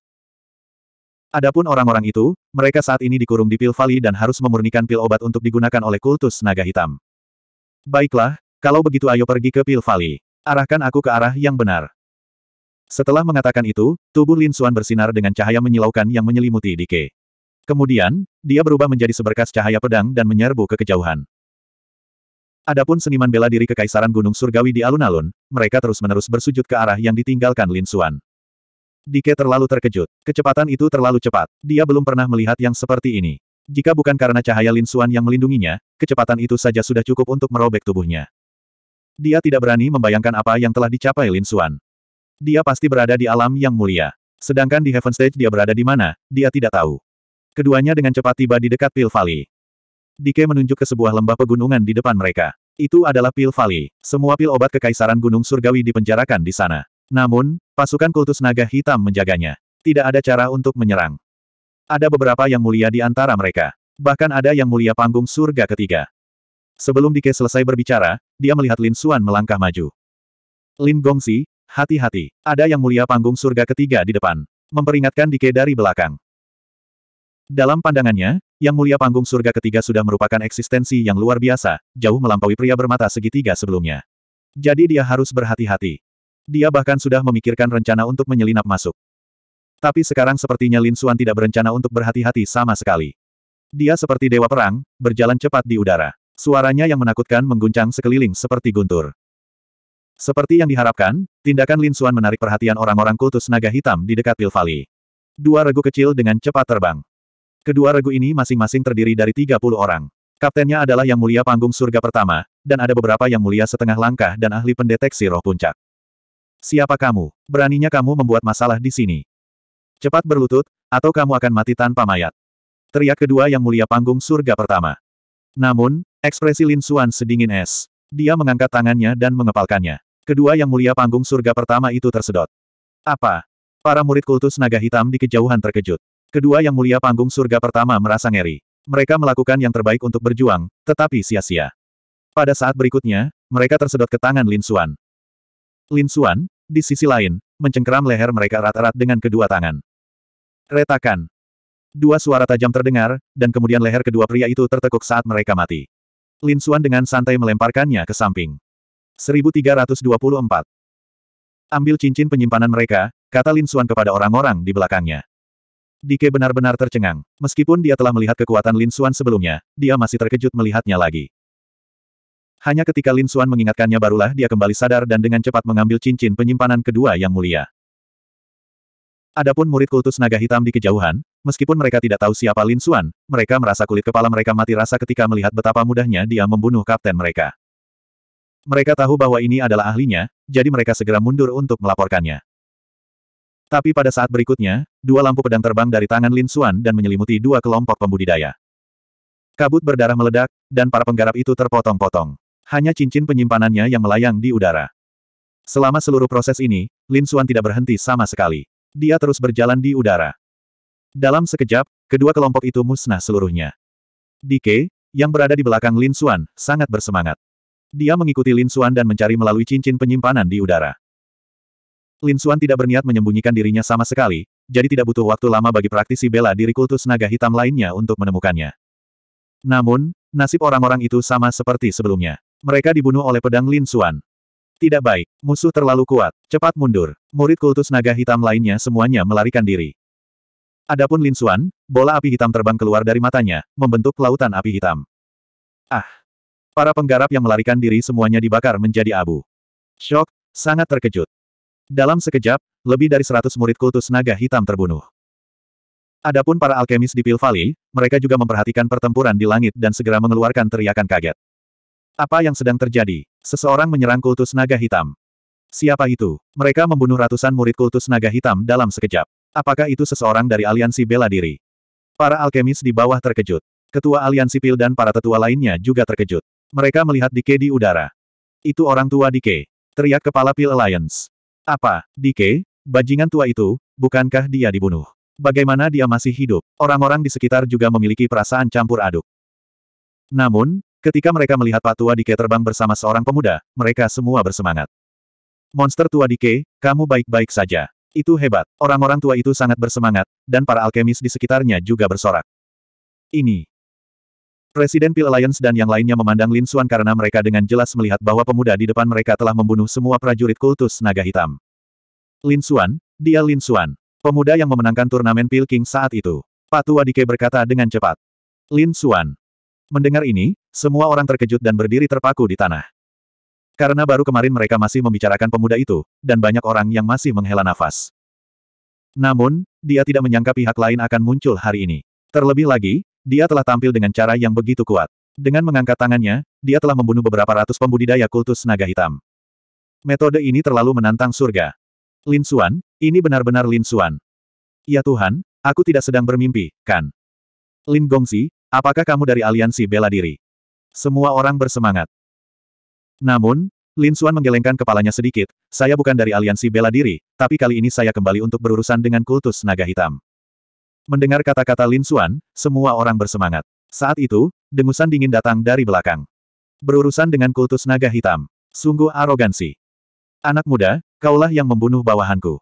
Adapun orang-orang itu, mereka saat ini dikurung di Pil vali dan harus memurnikan pil obat untuk digunakan oleh kultus naga hitam. Baiklah, kalau begitu ayo pergi ke Pil vali. Arahkan aku ke arah yang benar. Setelah mengatakan itu, tubuh Lin Suan bersinar dengan cahaya menyilaukan yang menyelimuti Dike. Kemudian, dia berubah menjadi seberkas cahaya pedang dan menyerbu ke kejauhan. Adapun seniman bela diri Kekaisaran Gunung Surgawi di alun-alun, mereka terus-menerus bersujud ke arah yang ditinggalkan Lin Xuan. Dike terlalu terkejut. Kecepatan itu terlalu cepat. Dia belum pernah melihat yang seperti ini. Jika bukan karena cahaya Lin Xuan yang melindunginya, kecepatan itu saja sudah cukup untuk merobek tubuhnya. Dia tidak berani membayangkan apa yang telah dicapai Lin Xuan. Dia pasti berada di alam yang mulia. Sedangkan di Heaven Stage dia berada di mana, dia tidak tahu. Keduanya dengan cepat tiba di dekat Pil Valley. Dike menunjuk ke sebuah lembah pegunungan di depan mereka. Itu adalah Pil Valley. Semua pil obat kekaisaran Gunung Surgawi dipenjarakan di sana. Namun, pasukan kultus naga hitam menjaganya. Tidak ada cara untuk menyerang. Ada beberapa yang mulia di antara mereka. Bahkan ada yang mulia panggung surga ketiga. Sebelum Dike selesai berbicara, dia melihat Lin Suan melangkah maju. Lin Gongsi, hati-hati. Ada yang mulia panggung surga ketiga di depan. Memperingatkan Dike dari belakang. Dalam pandangannya, Yang Mulia Panggung Surga Ketiga sudah merupakan eksistensi yang luar biasa, jauh melampaui pria bermata segitiga sebelumnya. Jadi dia harus berhati-hati. Dia bahkan sudah memikirkan rencana untuk menyelinap masuk. Tapi sekarang sepertinya Lin Xuan tidak berencana untuk berhati-hati sama sekali. Dia seperti dewa perang, berjalan cepat di udara. Suaranya yang menakutkan mengguncang sekeliling seperti guntur. Seperti yang diharapkan, tindakan Lin Xuan menarik perhatian orang-orang kultus naga hitam di dekat Pil Dua regu kecil dengan cepat terbang. Kedua regu ini masing-masing terdiri dari 30 orang. Kaptennya adalah Yang Mulia Panggung Surga Pertama, dan ada beberapa Yang Mulia Setengah Langkah dan ahli pendeteksi roh puncak. Siapa kamu? Beraninya kamu membuat masalah di sini. Cepat berlutut, atau kamu akan mati tanpa mayat. Teriak kedua Yang Mulia Panggung Surga Pertama. Namun, ekspresi Lin Suan sedingin es. Dia mengangkat tangannya dan mengepalkannya. Kedua Yang Mulia Panggung Surga Pertama itu tersedot. Apa? Para murid kultus naga hitam di kejauhan terkejut. Kedua yang mulia panggung surga pertama merasa ngeri. Mereka melakukan yang terbaik untuk berjuang, tetapi sia-sia. Pada saat berikutnya, mereka tersedot ke tangan Lin Xuan. Lin Xuan, di sisi lain, mencengkeram leher mereka erat-erat dengan kedua tangan. Retakan. Dua suara tajam terdengar, dan kemudian leher kedua pria itu tertekuk saat mereka mati. Lin Xuan dengan santai melemparkannya ke samping. 1324. Ambil cincin penyimpanan mereka, kata Lin Xuan kepada orang-orang di belakangnya. Dike benar-benar tercengang. Meskipun dia telah melihat kekuatan Lin Xuan sebelumnya, dia masih terkejut melihatnya lagi. Hanya ketika Lin Xuan mengingatkannya barulah dia kembali sadar dan dengan cepat mengambil cincin penyimpanan kedua yang mulia. Adapun murid kultus naga hitam di kejauhan, meskipun mereka tidak tahu siapa Lin Xuan, mereka merasa kulit kepala mereka mati rasa ketika melihat betapa mudahnya dia membunuh kapten mereka. Mereka tahu bahwa ini adalah ahlinya, jadi mereka segera mundur untuk melaporkannya. Tapi pada saat berikutnya, dua lampu pedang terbang dari tangan Lin Xuan dan menyelimuti dua kelompok pembudidaya. Kabut berdarah meledak, dan para penggarap itu terpotong-potong. Hanya cincin penyimpanannya yang melayang di udara. Selama seluruh proses ini, Lin Xuan tidak berhenti sama sekali. Dia terus berjalan di udara. Dalam sekejap, kedua kelompok itu musnah seluruhnya. Dike, yang berada di belakang Lin Xuan, sangat bersemangat. Dia mengikuti Lin Xuan dan mencari melalui cincin penyimpanan di udara. Lin Suan tidak berniat menyembunyikan dirinya sama sekali, jadi tidak butuh waktu lama bagi praktisi bela diri kultus naga hitam lainnya untuk menemukannya. Namun, nasib orang-orang itu sama seperti sebelumnya. Mereka dibunuh oleh pedang Lin Suan. Tidak baik, musuh terlalu kuat, cepat mundur. Murid kultus naga hitam lainnya semuanya melarikan diri. Adapun Lin Suan, bola api hitam terbang keluar dari matanya, membentuk lautan api hitam. Ah! Para penggarap yang melarikan diri semuanya dibakar menjadi abu. Shock, sangat terkejut. Dalam sekejap, lebih dari seratus murid kultus naga hitam terbunuh. Adapun para alkemis di Pilvali, mereka juga memperhatikan pertempuran di langit dan segera mengeluarkan teriakan kaget. Apa yang sedang terjadi? Seseorang menyerang kultus naga hitam. Siapa itu? Mereka membunuh ratusan murid kultus naga hitam dalam sekejap. Apakah itu seseorang dari aliansi bela diri? Para alkemis di bawah terkejut. Ketua aliansi Pil dan para tetua lainnya juga terkejut. Mereka melihat Dike di udara. Itu orang tua Dike. Teriak kepala Pil Alliance. Apa, Dike, bajingan tua itu, bukankah dia dibunuh? Bagaimana dia masih hidup? Orang-orang di sekitar juga memiliki perasaan campur aduk. Namun, ketika mereka melihat patua Dike terbang bersama seorang pemuda, mereka semua bersemangat. Monster tua Dike, kamu baik-baik saja. Itu hebat. Orang-orang tua itu sangat bersemangat, dan para alkemis di sekitarnya juga bersorak. Ini, Presiden Pil Alliance dan yang lainnya memandang Lin Xuan karena mereka dengan jelas melihat bahwa pemuda di depan mereka telah membunuh semua prajurit kultus naga hitam. Lin Xuan, dia Lin Xuan. Pemuda yang memenangkan turnamen Pil King saat itu. Patua Dike berkata dengan cepat. Lin Xuan. Mendengar ini, semua orang terkejut dan berdiri terpaku di tanah. Karena baru kemarin mereka masih membicarakan pemuda itu, dan banyak orang yang masih menghela nafas. Namun, dia tidak menyangka pihak lain akan muncul hari ini. Terlebih lagi, dia telah tampil dengan cara yang begitu kuat. Dengan mengangkat tangannya, dia telah membunuh beberapa ratus pembudidaya kultus naga hitam. Metode ini terlalu menantang surga. Lin Xuan, ini benar-benar Lin Xuan. Ya Tuhan, aku tidak sedang bermimpi, kan? Lin Gongzi, apakah kamu dari aliansi bela diri? Semua orang bersemangat. Namun, Lin Xuan menggelengkan kepalanya sedikit, saya bukan dari aliansi bela diri, tapi kali ini saya kembali untuk berurusan dengan kultus naga hitam. Mendengar kata-kata Lin Xuan, semua orang bersemangat. Saat itu, dengusan dingin datang dari belakang. Berurusan dengan kultus naga hitam. Sungguh arogansi. Anak muda, kaulah yang membunuh bawahanku.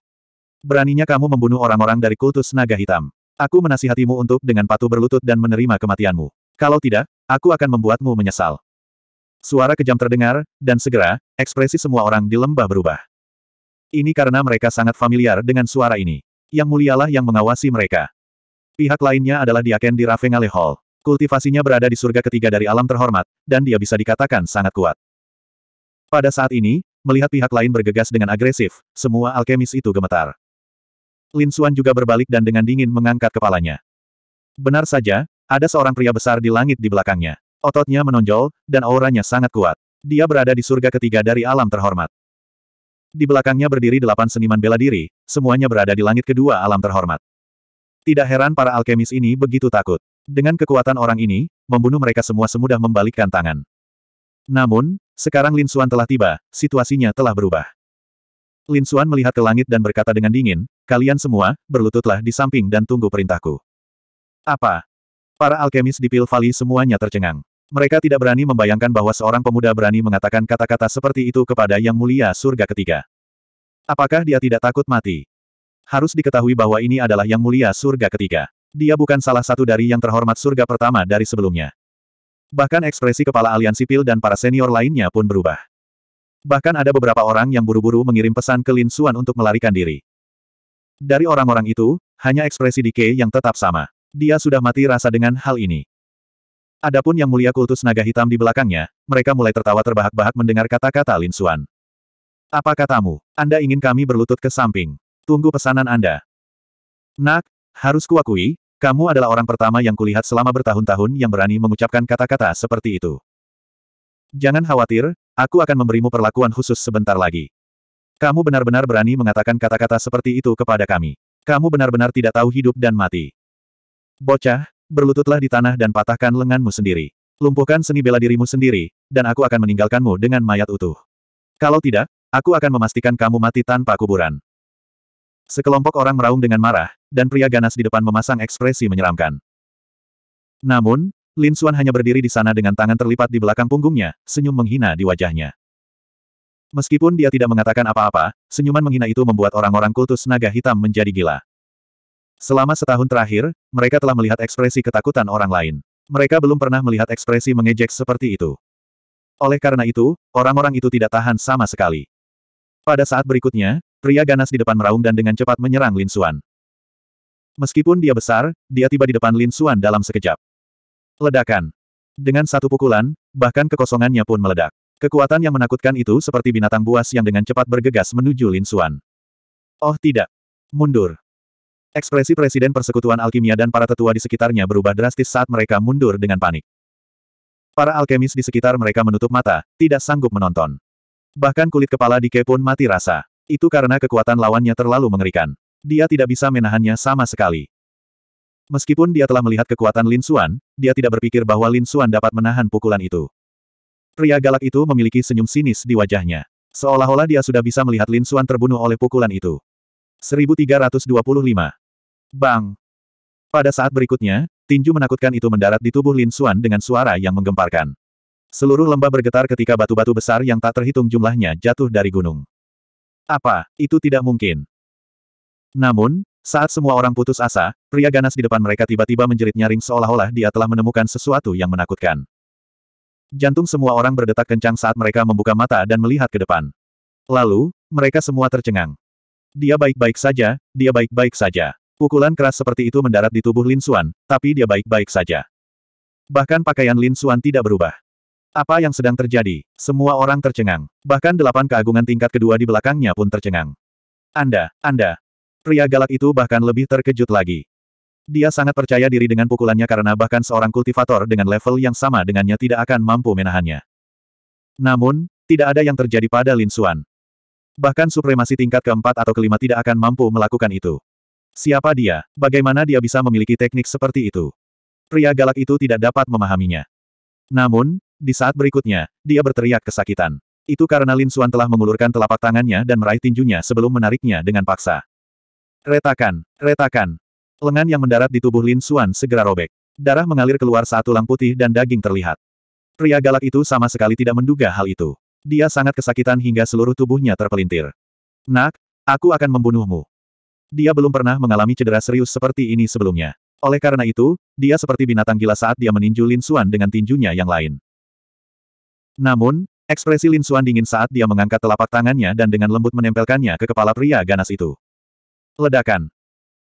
Beraninya kamu membunuh orang-orang dari kultus naga hitam. Aku menasihatimu untuk dengan patuh berlutut dan menerima kematianmu. Kalau tidak, aku akan membuatmu menyesal. Suara kejam terdengar, dan segera, ekspresi semua orang di lembah berubah. Ini karena mereka sangat familiar dengan suara ini. Yang mulialah yang mengawasi mereka. Pihak lainnya adalah Diaken di Ravengale Hall. Kultivasinya berada di surga ketiga dari alam terhormat, dan dia bisa dikatakan sangat kuat. Pada saat ini, melihat pihak lain bergegas dengan agresif, semua alkemis itu gemetar. Lin Xuan juga berbalik dan dengan dingin mengangkat kepalanya. Benar saja, ada seorang pria besar di langit di belakangnya. Ototnya menonjol, dan auranya sangat kuat. Dia berada di surga ketiga dari alam terhormat. Di belakangnya berdiri delapan seniman bela diri, semuanya berada di langit kedua alam terhormat. Tidak heran para alkemis ini begitu takut. Dengan kekuatan orang ini, membunuh mereka semua semudah membalikkan tangan. Namun, sekarang Lin Suan telah tiba, situasinya telah berubah. Lin Suan melihat ke langit dan berkata dengan dingin, kalian semua, berlututlah di samping dan tunggu perintahku. Apa? Para alkemis di Pil Valley semuanya tercengang. Mereka tidak berani membayangkan bahwa seorang pemuda berani mengatakan kata-kata seperti itu kepada Yang Mulia Surga Ketiga. Apakah dia tidak takut mati? Harus diketahui bahwa ini adalah yang mulia surga ketiga. Dia bukan salah satu dari yang terhormat surga pertama dari sebelumnya. Bahkan ekspresi kepala aliansi pil dan para senior lainnya pun berubah. Bahkan ada beberapa orang yang buru-buru mengirim pesan ke Lin Suan untuk melarikan diri. Dari orang-orang itu, hanya ekspresi di K yang tetap sama. Dia sudah mati rasa dengan hal ini. Adapun yang mulia kultus naga hitam di belakangnya, mereka mulai tertawa terbahak-bahak mendengar kata-kata Lin Suan. Apa katamu? Anda ingin kami berlutut ke samping? Tunggu pesanan Anda. Nak, harus kuakui, kamu adalah orang pertama yang kulihat selama bertahun-tahun yang berani mengucapkan kata-kata seperti itu. Jangan khawatir, aku akan memberimu perlakuan khusus sebentar lagi. Kamu benar-benar berani mengatakan kata-kata seperti itu kepada kami. Kamu benar-benar tidak tahu hidup dan mati. Bocah, berlututlah di tanah dan patahkan lenganmu sendiri. Lumpuhkan seni bela dirimu sendiri, dan aku akan meninggalkanmu dengan mayat utuh. Kalau tidak, aku akan memastikan kamu mati tanpa kuburan. Sekelompok orang meraung dengan marah, dan pria ganas di depan memasang ekspresi menyeramkan. Namun, Lin Xuan hanya berdiri di sana dengan tangan terlipat di belakang punggungnya, senyum menghina di wajahnya. Meskipun dia tidak mengatakan apa-apa, senyuman menghina itu membuat orang-orang kultus naga hitam menjadi gila. Selama setahun terakhir, mereka telah melihat ekspresi ketakutan orang lain. Mereka belum pernah melihat ekspresi mengejek seperti itu. Oleh karena itu, orang-orang itu tidak tahan sama sekali. Pada saat berikutnya, Pria ganas di depan meraung dan dengan cepat menyerang Lin Xuan. Meskipun dia besar, dia tiba di depan Lin Xuan dalam sekejap. Ledakan. Dengan satu pukulan, bahkan kekosongannya pun meledak. Kekuatan yang menakutkan itu seperti binatang buas yang dengan cepat bergegas menuju Lin Xuan. Oh tidak. Mundur. Ekspresi Presiden Persekutuan Alkimia dan para tetua di sekitarnya berubah drastis saat mereka mundur dengan panik. Para alkemis di sekitar mereka menutup mata, tidak sanggup menonton. Bahkan kulit kepala Dike pun mati rasa. Itu karena kekuatan lawannya terlalu mengerikan. Dia tidak bisa menahannya sama sekali. Meskipun dia telah melihat kekuatan Lin Xuan, dia tidak berpikir bahwa Lin Xuan dapat menahan pukulan itu. Pria galak itu memiliki senyum sinis di wajahnya. Seolah-olah dia sudah bisa melihat Lin Xuan terbunuh oleh pukulan itu. 1325. Bang! Pada saat berikutnya, tinju menakutkan itu mendarat di tubuh Lin Xuan dengan suara yang menggemparkan. Seluruh lembah bergetar ketika batu-batu besar yang tak terhitung jumlahnya jatuh dari gunung. Apa, itu tidak mungkin. Namun, saat semua orang putus asa, pria ganas di depan mereka tiba-tiba menjerit nyaring seolah-olah dia telah menemukan sesuatu yang menakutkan. Jantung semua orang berdetak kencang saat mereka membuka mata dan melihat ke depan. Lalu, mereka semua tercengang. Dia baik-baik saja, dia baik-baik saja. Pukulan keras seperti itu mendarat di tubuh Lin Suan, tapi dia baik-baik saja. Bahkan pakaian Lin Suan tidak berubah. Apa yang sedang terjadi? Semua orang tercengang. Bahkan delapan keagungan tingkat kedua di belakangnya pun tercengang. Anda, Anda. Pria galak itu bahkan lebih terkejut lagi. Dia sangat percaya diri dengan pukulannya karena bahkan seorang kultivator dengan level yang sama dengannya tidak akan mampu menahannya. Namun, tidak ada yang terjadi pada Lin Xuan. Bahkan supremasi tingkat keempat atau kelima tidak akan mampu melakukan itu. Siapa dia? Bagaimana dia bisa memiliki teknik seperti itu? Pria galak itu tidak dapat memahaminya. Namun, di saat berikutnya, dia berteriak kesakitan. Itu karena Lin Xuan telah mengulurkan telapak tangannya dan meraih tinjunya sebelum menariknya dengan paksa. Retakan, retakan. Lengan yang mendarat di tubuh Lin Xuan segera robek. Darah mengalir keluar saat tulang putih dan daging terlihat. Pria galak itu sama sekali tidak menduga hal itu. Dia sangat kesakitan hingga seluruh tubuhnya terpelintir. Nak, aku akan membunuhmu. Dia belum pernah mengalami cedera serius seperti ini sebelumnya. Oleh karena itu, dia seperti binatang gila saat dia meninju Lin Xuan dengan tinjunya yang lain. Namun, ekspresi Lin Xuan dingin saat dia mengangkat telapak tangannya dan dengan lembut menempelkannya ke kepala pria ganas itu. Ledakan.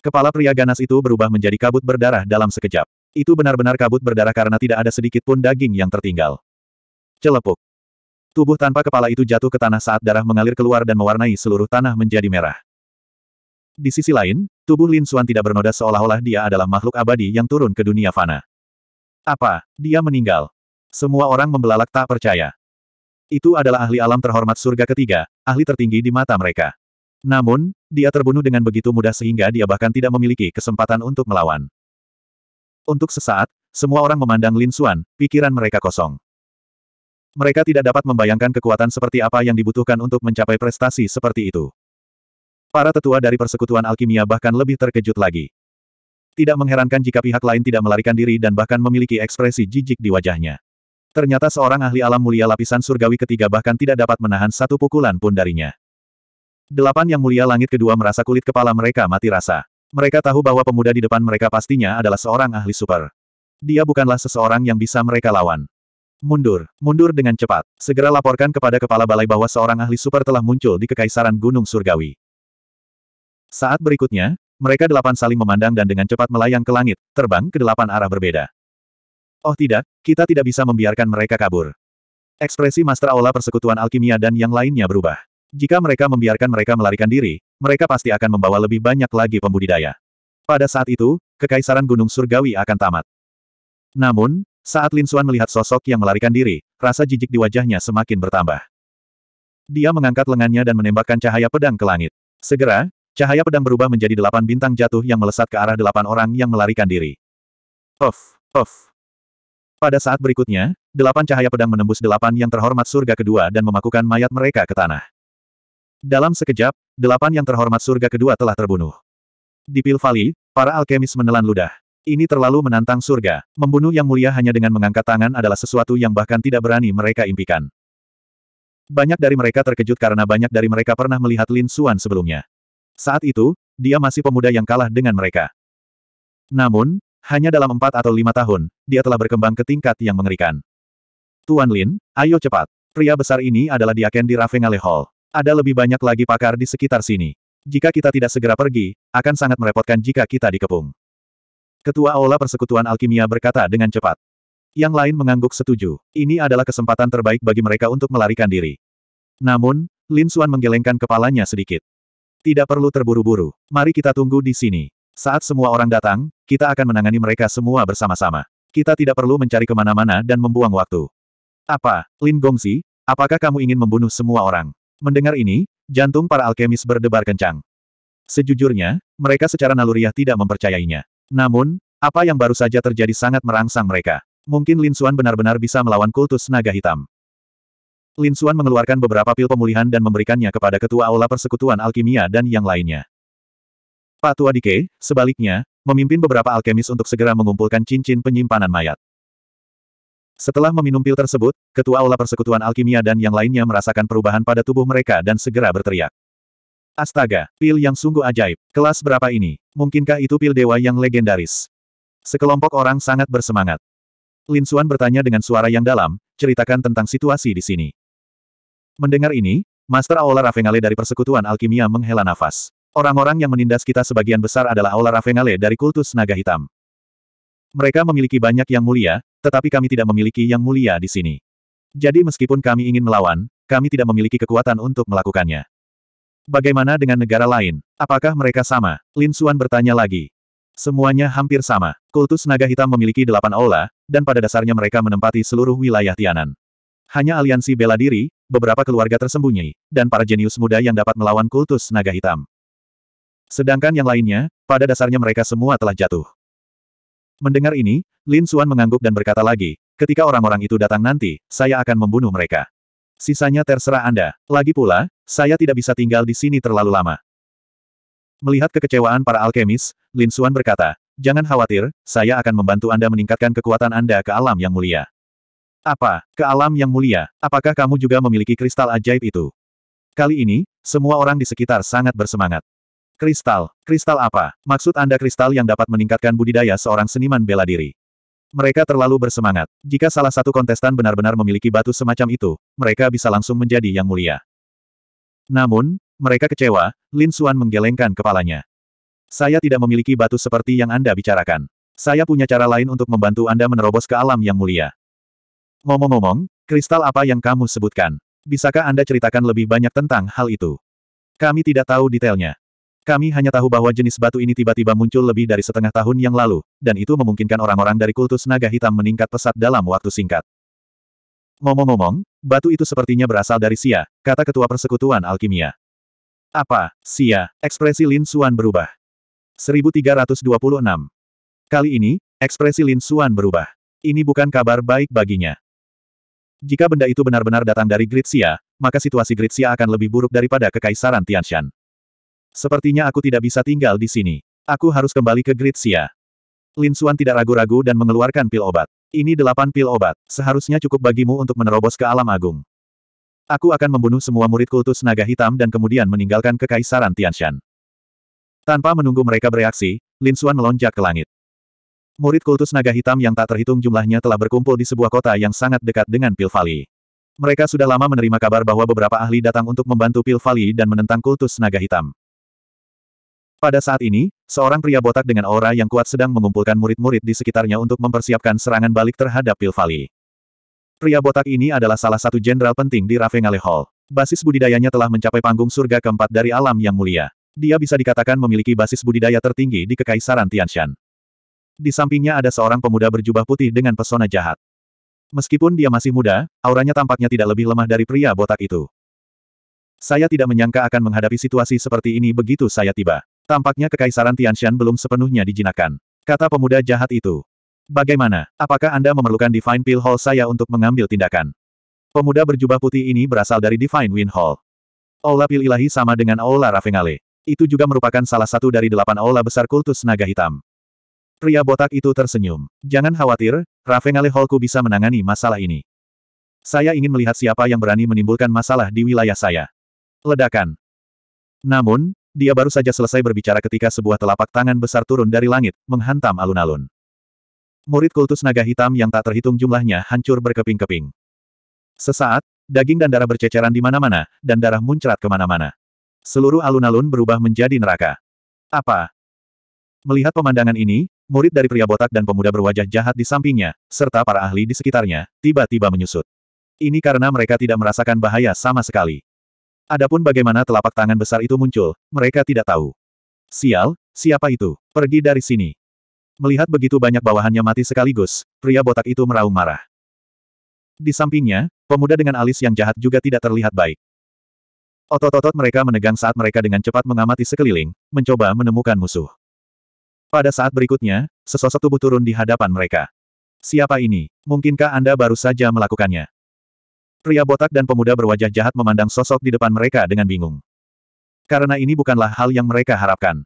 Kepala pria ganas itu berubah menjadi kabut berdarah dalam sekejap. Itu benar-benar kabut berdarah karena tidak ada sedikit pun daging yang tertinggal. Celepuk. Tubuh tanpa kepala itu jatuh ke tanah saat darah mengalir keluar dan mewarnai seluruh tanah menjadi merah. Di sisi lain, tubuh Lin Xuan tidak bernoda seolah-olah dia adalah makhluk abadi yang turun ke dunia fana. Apa, dia meninggal? Semua orang membelalak tak percaya. Itu adalah ahli alam terhormat surga ketiga, ahli tertinggi di mata mereka. Namun, dia terbunuh dengan begitu mudah sehingga dia bahkan tidak memiliki kesempatan untuk melawan. Untuk sesaat, semua orang memandang Lin Xuan, pikiran mereka kosong. Mereka tidak dapat membayangkan kekuatan seperti apa yang dibutuhkan untuk mencapai prestasi seperti itu. Para tetua dari persekutuan alkimia bahkan lebih terkejut lagi. Tidak mengherankan jika pihak lain tidak melarikan diri dan bahkan memiliki ekspresi jijik di wajahnya. Ternyata seorang ahli alam mulia lapisan surgawi ketiga bahkan tidak dapat menahan satu pukulan pun darinya. Delapan yang mulia langit kedua merasa kulit kepala mereka mati rasa. Mereka tahu bahwa pemuda di depan mereka pastinya adalah seorang ahli super. Dia bukanlah seseorang yang bisa mereka lawan. Mundur, mundur dengan cepat. Segera laporkan kepada kepala balai bahwa seorang ahli super telah muncul di Kekaisaran Gunung Surgawi. Saat berikutnya, mereka delapan saling memandang dan dengan cepat melayang ke langit, terbang ke delapan arah berbeda. Oh tidak, kita tidak bisa membiarkan mereka kabur. Ekspresi Master Aula Persekutuan Alkimia dan yang lainnya berubah. Jika mereka membiarkan mereka melarikan diri, mereka pasti akan membawa lebih banyak lagi pembudidaya. Pada saat itu, Kekaisaran Gunung Surgawi akan tamat. Namun, saat Lin Suan melihat sosok yang melarikan diri, rasa jijik di wajahnya semakin bertambah. Dia mengangkat lengannya dan menembakkan cahaya pedang ke langit. Segera, cahaya pedang berubah menjadi delapan bintang jatuh yang melesat ke arah delapan orang yang melarikan diri. Puff, puff, pada saat berikutnya, delapan cahaya pedang menembus delapan yang terhormat surga kedua dan memakukan mayat mereka ke tanah. Dalam sekejap, delapan yang terhormat surga kedua telah terbunuh. Di Pil para alkemis menelan ludah. Ini terlalu menantang surga, membunuh yang mulia hanya dengan mengangkat tangan adalah sesuatu yang bahkan tidak berani mereka impikan. Banyak dari mereka terkejut karena banyak dari mereka pernah melihat Lin Xuan sebelumnya. Saat itu, dia masih pemuda yang kalah dengan mereka. Namun, hanya dalam empat atau lima tahun, dia telah berkembang ke tingkat yang mengerikan. Tuan Lin, ayo cepat. Pria besar ini adalah diaken di Ravengale Hall. Ada lebih banyak lagi pakar di sekitar sini. Jika kita tidak segera pergi, akan sangat merepotkan jika kita dikepung. Ketua Aula Persekutuan Alkimia berkata dengan cepat. Yang lain mengangguk setuju. Ini adalah kesempatan terbaik bagi mereka untuk melarikan diri. Namun, Lin Xuan menggelengkan kepalanya sedikit. Tidak perlu terburu-buru. Mari kita tunggu di sini. Saat semua orang datang, kita akan menangani mereka semua bersama-sama. Kita tidak perlu mencari kemana-mana dan membuang waktu. Apa, Lin Gongzi, apakah kamu ingin membunuh semua orang? Mendengar ini, jantung para alkemis berdebar kencang. Sejujurnya, mereka secara naluriah tidak mempercayainya. Namun, apa yang baru saja terjadi sangat merangsang mereka. Mungkin Lin Xuan benar-benar bisa melawan kultus naga hitam. Lin Xuan mengeluarkan beberapa pil pemulihan dan memberikannya kepada ketua aula persekutuan alkimia dan yang lainnya. Pak Tua Dike, sebaliknya, memimpin beberapa alkemis untuk segera mengumpulkan cincin penyimpanan mayat. Setelah meminum pil tersebut, Ketua Aula Persekutuan Alkimia dan yang lainnya merasakan perubahan pada tubuh mereka dan segera berteriak. Astaga, pil yang sungguh ajaib. Kelas berapa ini? Mungkinkah itu pil dewa yang legendaris? Sekelompok orang sangat bersemangat. Lin Xuan bertanya dengan suara yang dalam, ceritakan tentang situasi di sini. Mendengar ini, Master Aula Ravengale dari Persekutuan Alkimia menghela nafas. Orang-orang yang menindas kita sebagian besar adalah Aula Ravengale dari kultus naga hitam. Mereka memiliki banyak yang mulia, tetapi kami tidak memiliki yang mulia di sini. Jadi meskipun kami ingin melawan, kami tidak memiliki kekuatan untuk melakukannya. Bagaimana dengan negara lain? Apakah mereka sama? Lin Xuan bertanya lagi. Semuanya hampir sama. Kultus naga hitam memiliki delapan aula, dan pada dasarnya mereka menempati seluruh wilayah Tianan. Hanya aliansi bela diri, beberapa keluarga tersembunyi, dan para jenius muda yang dapat melawan kultus naga hitam. Sedangkan yang lainnya, pada dasarnya mereka semua telah jatuh. Mendengar ini, Lin Xuan mengangguk dan berkata lagi, ketika orang-orang itu datang nanti, saya akan membunuh mereka. Sisanya terserah Anda. Lagi pula, saya tidak bisa tinggal di sini terlalu lama. Melihat kekecewaan para alkemis, Lin Xuan berkata, jangan khawatir, saya akan membantu Anda meningkatkan kekuatan Anda ke alam yang mulia. Apa, ke alam yang mulia, apakah kamu juga memiliki kristal ajaib itu? Kali ini, semua orang di sekitar sangat bersemangat. Kristal. Kristal apa? Maksud Anda kristal yang dapat meningkatkan budidaya seorang seniman bela diri? Mereka terlalu bersemangat. Jika salah satu kontestan benar-benar memiliki batu semacam itu, mereka bisa langsung menjadi yang mulia. Namun, mereka kecewa, Lin Suan menggelengkan kepalanya. Saya tidak memiliki batu seperti yang Anda bicarakan. Saya punya cara lain untuk membantu Anda menerobos ke alam yang mulia. Ngomong-ngomong, kristal apa yang kamu sebutkan? Bisakah Anda ceritakan lebih banyak tentang hal itu? Kami tidak tahu detailnya. Kami hanya tahu bahwa jenis batu ini tiba-tiba muncul lebih dari setengah tahun yang lalu, dan itu memungkinkan orang-orang dari kultus naga hitam meningkat pesat dalam waktu singkat. Ngomong-ngomong, batu itu sepertinya berasal dari Sia, kata ketua persekutuan alkimia. Apa, Sia? Ekspresi Lin Suan berubah. 1326. Kali ini, ekspresi Lin Suan berubah. Ini bukan kabar baik baginya. Jika benda itu benar-benar datang dari Gritsia, maka situasi Gritsia akan lebih buruk daripada Kekaisaran Tianshan. Sepertinya aku tidak bisa tinggal di sini. Aku harus kembali ke Gritsia. Lin Xuan tidak ragu-ragu dan mengeluarkan pil obat. Ini delapan pil obat, seharusnya cukup bagimu untuk menerobos ke alam agung. Aku akan membunuh semua murid kultus naga hitam dan kemudian meninggalkan kekaisaran Tianshan. Tanpa menunggu mereka bereaksi, Lin Xuan melonjak ke langit. Murid kultus naga hitam yang tak terhitung jumlahnya telah berkumpul di sebuah kota yang sangat dekat dengan Pil Valley. Mereka sudah lama menerima kabar bahwa beberapa ahli datang untuk membantu Pil Valley dan menentang kultus naga hitam. Pada saat ini, seorang pria botak dengan aura yang kuat sedang mengumpulkan murid-murid di sekitarnya untuk mempersiapkan serangan balik terhadap Pilvali. Pria botak ini adalah salah satu jenderal penting di Ravengale Hall. Basis budidayanya telah mencapai panggung surga keempat dari alam yang mulia. Dia bisa dikatakan memiliki basis budidaya tertinggi di Kekaisaran Tianshan. Di sampingnya ada seorang pemuda berjubah putih dengan pesona jahat. Meskipun dia masih muda, auranya tampaknya tidak lebih lemah dari pria botak itu. Saya tidak menyangka akan menghadapi situasi seperti ini begitu saya tiba. Tampaknya kekaisaran Tianshan belum sepenuhnya dijinakan. Kata pemuda jahat itu. Bagaimana, apakah Anda memerlukan Divine Pill Hall saya untuk mengambil tindakan? Pemuda berjubah putih ini berasal dari Divine Wind Hall. Aula Pil Ilahi sama dengan Aula Ravengale. Itu juga merupakan salah satu dari delapan aula besar kultus naga hitam. Pria botak itu tersenyum. Jangan khawatir, Ravengale Hallku bisa menangani masalah ini. Saya ingin melihat siapa yang berani menimbulkan masalah di wilayah saya. Ledakan. Namun, dia baru saja selesai berbicara ketika sebuah telapak tangan besar turun dari langit, menghantam alun-alun. Murid kultus naga hitam yang tak terhitung jumlahnya hancur berkeping-keping. Sesaat, daging dan darah berceceran di mana-mana, dan darah muncrat kemana-mana. Seluruh alun-alun berubah menjadi neraka. Apa? Melihat pemandangan ini, murid dari pria botak dan pemuda berwajah jahat di sampingnya, serta para ahli di sekitarnya, tiba-tiba menyusut. Ini karena mereka tidak merasakan bahaya sama sekali. Adapun bagaimana telapak tangan besar itu muncul, mereka tidak tahu. Sial, siapa itu? Pergi dari sini. Melihat begitu banyak bawahannya mati sekaligus, pria botak itu meraung marah. Di sampingnya, pemuda dengan alis yang jahat juga tidak terlihat baik. Otot-otot mereka menegang saat mereka dengan cepat mengamati sekeliling, mencoba menemukan musuh. Pada saat berikutnya, sesosok tubuh turun di hadapan mereka. Siapa ini? Mungkinkah Anda baru saja melakukannya? Pria botak dan pemuda berwajah jahat memandang sosok di depan mereka dengan bingung. Karena ini bukanlah hal yang mereka harapkan.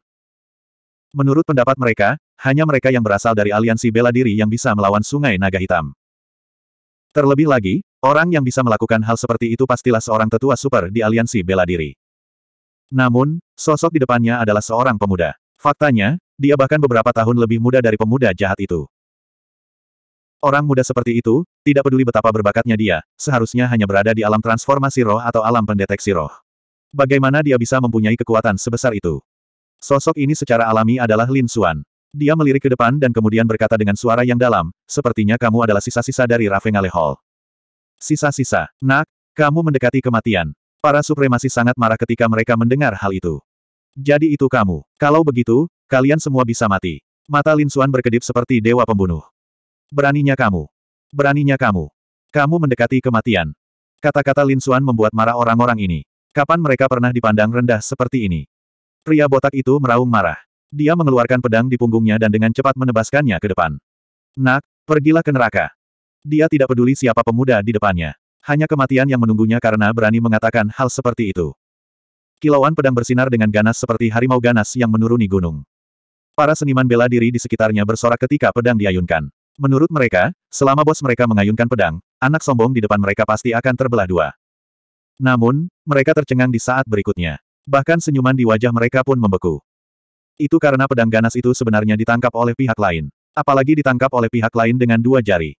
Menurut pendapat mereka, hanya mereka yang berasal dari aliansi bela diri yang bisa melawan sungai naga hitam. Terlebih lagi, orang yang bisa melakukan hal seperti itu pastilah seorang tetua super di aliansi bela diri. Namun, sosok di depannya adalah seorang pemuda. Faktanya, dia bahkan beberapa tahun lebih muda dari pemuda jahat itu. Orang muda seperti itu, tidak peduli betapa berbakatnya dia, seharusnya hanya berada di alam transformasi roh atau alam pendeteksi roh. Bagaimana dia bisa mempunyai kekuatan sebesar itu? Sosok ini secara alami adalah Lin Suan. Dia melirik ke depan dan kemudian berkata dengan suara yang dalam, sepertinya kamu adalah sisa-sisa dari Ravengale Hall. Sisa-sisa, nak, kamu mendekati kematian. Para supremasi sangat marah ketika mereka mendengar hal itu. Jadi itu kamu. Kalau begitu, kalian semua bisa mati. Mata Lin Suan berkedip seperti dewa pembunuh. Beraninya kamu. Beraninya kamu. Kamu mendekati kematian. Kata-kata Lin Xuan membuat marah orang-orang ini. Kapan mereka pernah dipandang rendah seperti ini? Pria botak itu meraung marah. Dia mengeluarkan pedang di punggungnya dan dengan cepat menebaskannya ke depan. Nak, pergilah ke neraka. Dia tidak peduli siapa pemuda di depannya. Hanya kematian yang menunggunya karena berani mengatakan hal seperti itu. Kilauan pedang bersinar dengan ganas seperti harimau ganas yang menuruni gunung. Para seniman bela diri di sekitarnya bersorak ketika pedang diayunkan. Menurut mereka, selama bos mereka mengayunkan pedang, anak sombong di depan mereka pasti akan terbelah dua. Namun, mereka tercengang di saat berikutnya. Bahkan senyuman di wajah mereka pun membeku. Itu karena pedang ganas itu sebenarnya ditangkap oleh pihak lain. Apalagi ditangkap oleh pihak lain dengan dua jari.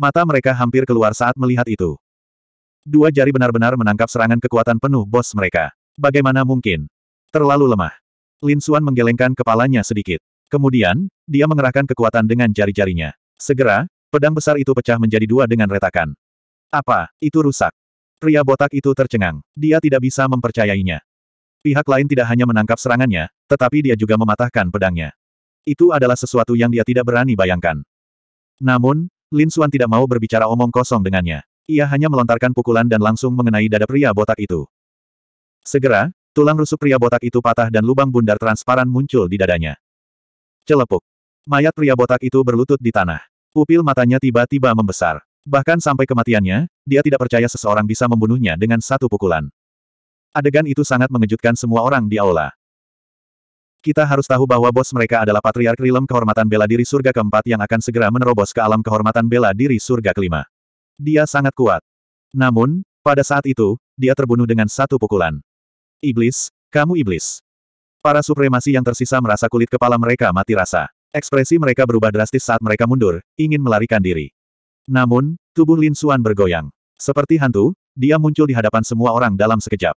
Mata mereka hampir keluar saat melihat itu. Dua jari benar-benar menangkap serangan kekuatan penuh bos mereka. Bagaimana mungkin? Terlalu lemah. Lin Xuan menggelengkan kepalanya sedikit. Kemudian, dia mengerahkan kekuatan dengan jari-jarinya. Segera, pedang besar itu pecah menjadi dua dengan retakan. Apa, itu rusak? Pria botak itu tercengang. Dia tidak bisa mempercayainya. Pihak lain tidak hanya menangkap serangannya, tetapi dia juga mematahkan pedangnya. Itu adalah sesuatu yang dia tidak berani bayangkan. Namun, Lin Suan tidak mau berbicara omong kosong dengannya. Ia hanya melontarkan pukulan dan langsung mengenai dada pria botak itu. Segera, tulang rusuk pria botak itu patah dan lubang bundar transparan muncul di dadanya. Celepuk. Mayat pria botak itu berlutut di tanah. Pupil matanya tiba-tiba membesar. Bahkan sampai kematiannya, dia tidak percaya seseorang bisa membunuhnya dengan satu pukulan. Adegan itu sangat mengejutkan semua orang di aula. Kita harus tahu bahwa bos mereka adalah Patriark Rilem Kehormatan Bela Diri Surga keempat yang akan segera menerobos ke alam kehormatan bela diri surga kelima. Dia sangat kuat. Namun, pada saat itu, dia terbunuh dengan satu pukulan. Iblis, kamu iblis. Para supremasi yang tersisa merasa kulit kepala mereka mati rasa. Ekspresi mereka berubah drastis saat mereka mundur, ingin melarikan diri. Namun, tubuh Lin Suan bergoyang. Seperti hantu, dia muncul di hadapan semua orang dalam sekejap.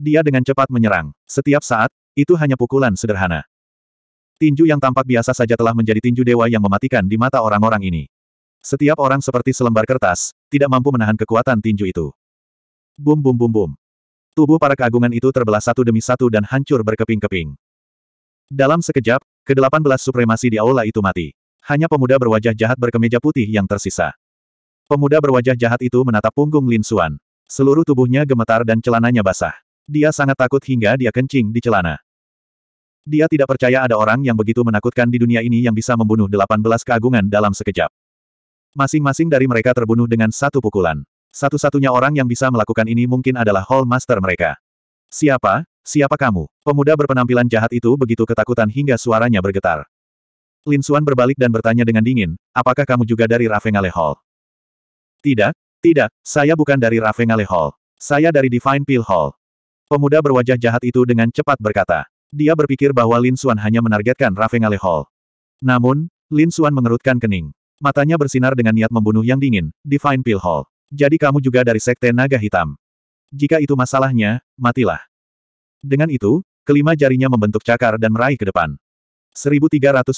Dia dengan cepat menyerang. Setiap saat, itu hanya pukulan sederhana. Tinju yang tampak biasa saja telah menjadi tinju dewa yang mematikan di mata orang-orang ini. Setiap orang seperti selembar kertas, tidak mampu menahan kekuatan tinju itu. Bum bum bum bum. Tubuh para keagungan itu terbelah satu demi satu dan hancur berkeping-keping. Dalam sekejap, ke-18 supremasi di aula itu mati. Hanya pemuda berwajah jahat berkemeja putih yang tersisa. Pemuda berwajah jahat itu menatap punggung Lin Xuan. Seluruh tubuhnya gemetar dan celananya basah. Dia sangat takut hingga dia kencing di celana. Dia tidak percaya ada orang yang begitu menakutkan di dunia ini yang bisa membunuh 18 keagungan dalam sekejap. Masing-masing dari mereka terbunuh dengan satu pukulan. Satu-satunya orang yang bisa melakukan ini mungkin adalah Hall Master mereka. Siapa? Siapa kamu? Pemuda berpenampilan jahat itu begitu ketakutan hingga suaranya bergetar. Lin Xuan berbalik dan bertanya dengan dingin, apakah kamu juga dari Ravengale Hall? Tidak, tidak, saya bukan dari Ravengale Hall. Saya dari Divine Pill Hall. Pemuda berwajah jahat itu dengan cepat berkata. Dia berpikir bahwa Lin Xuan hanya menargetkan Ravengale Hall. Namun, Lin Xuan mengerutkan kening. Matanya bersinar dengan niat membunuh yang dingin, Divine Pill Hall. Jadi kamu juga dari Sekte Naga Hitam. Jika itu masalahnya, matilah. Dengan itu, kelima jarinya membentuk cakar dan meraih ke depan. 1327.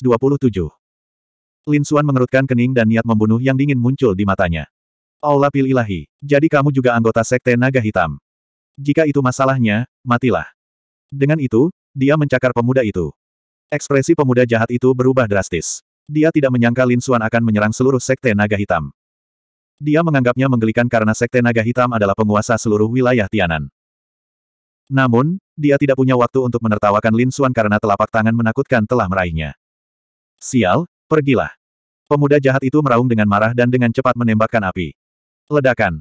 Lin Xuan mengerutkan kening dan niat membunuh yang dingin muncul di matanya. Allah pil ilahi, jadi kamu juga anggota sekte naga hitam. Jika itu masalahnya, matilah. Dengan itu, dia mencakar pemuda itu. Ekspresi pemuda jahat itu berubah drastis. Dia tidak menyangka Lin Xuan akan menyerang seluruh sekte naga hitam. Dia menganggapnya menggelikan karena sekte naga hitam adalah penguasa seluruh wilayah Tianan. Namun, dia tidak punya waktu untuk menertawakan Lin Xuan karena telapak tangan menakutkan telah meraihnya. Sial, pergilah. Pemuda jahat itu meraung dengan marah dan dengan cepat menembakkan api. Ledakan.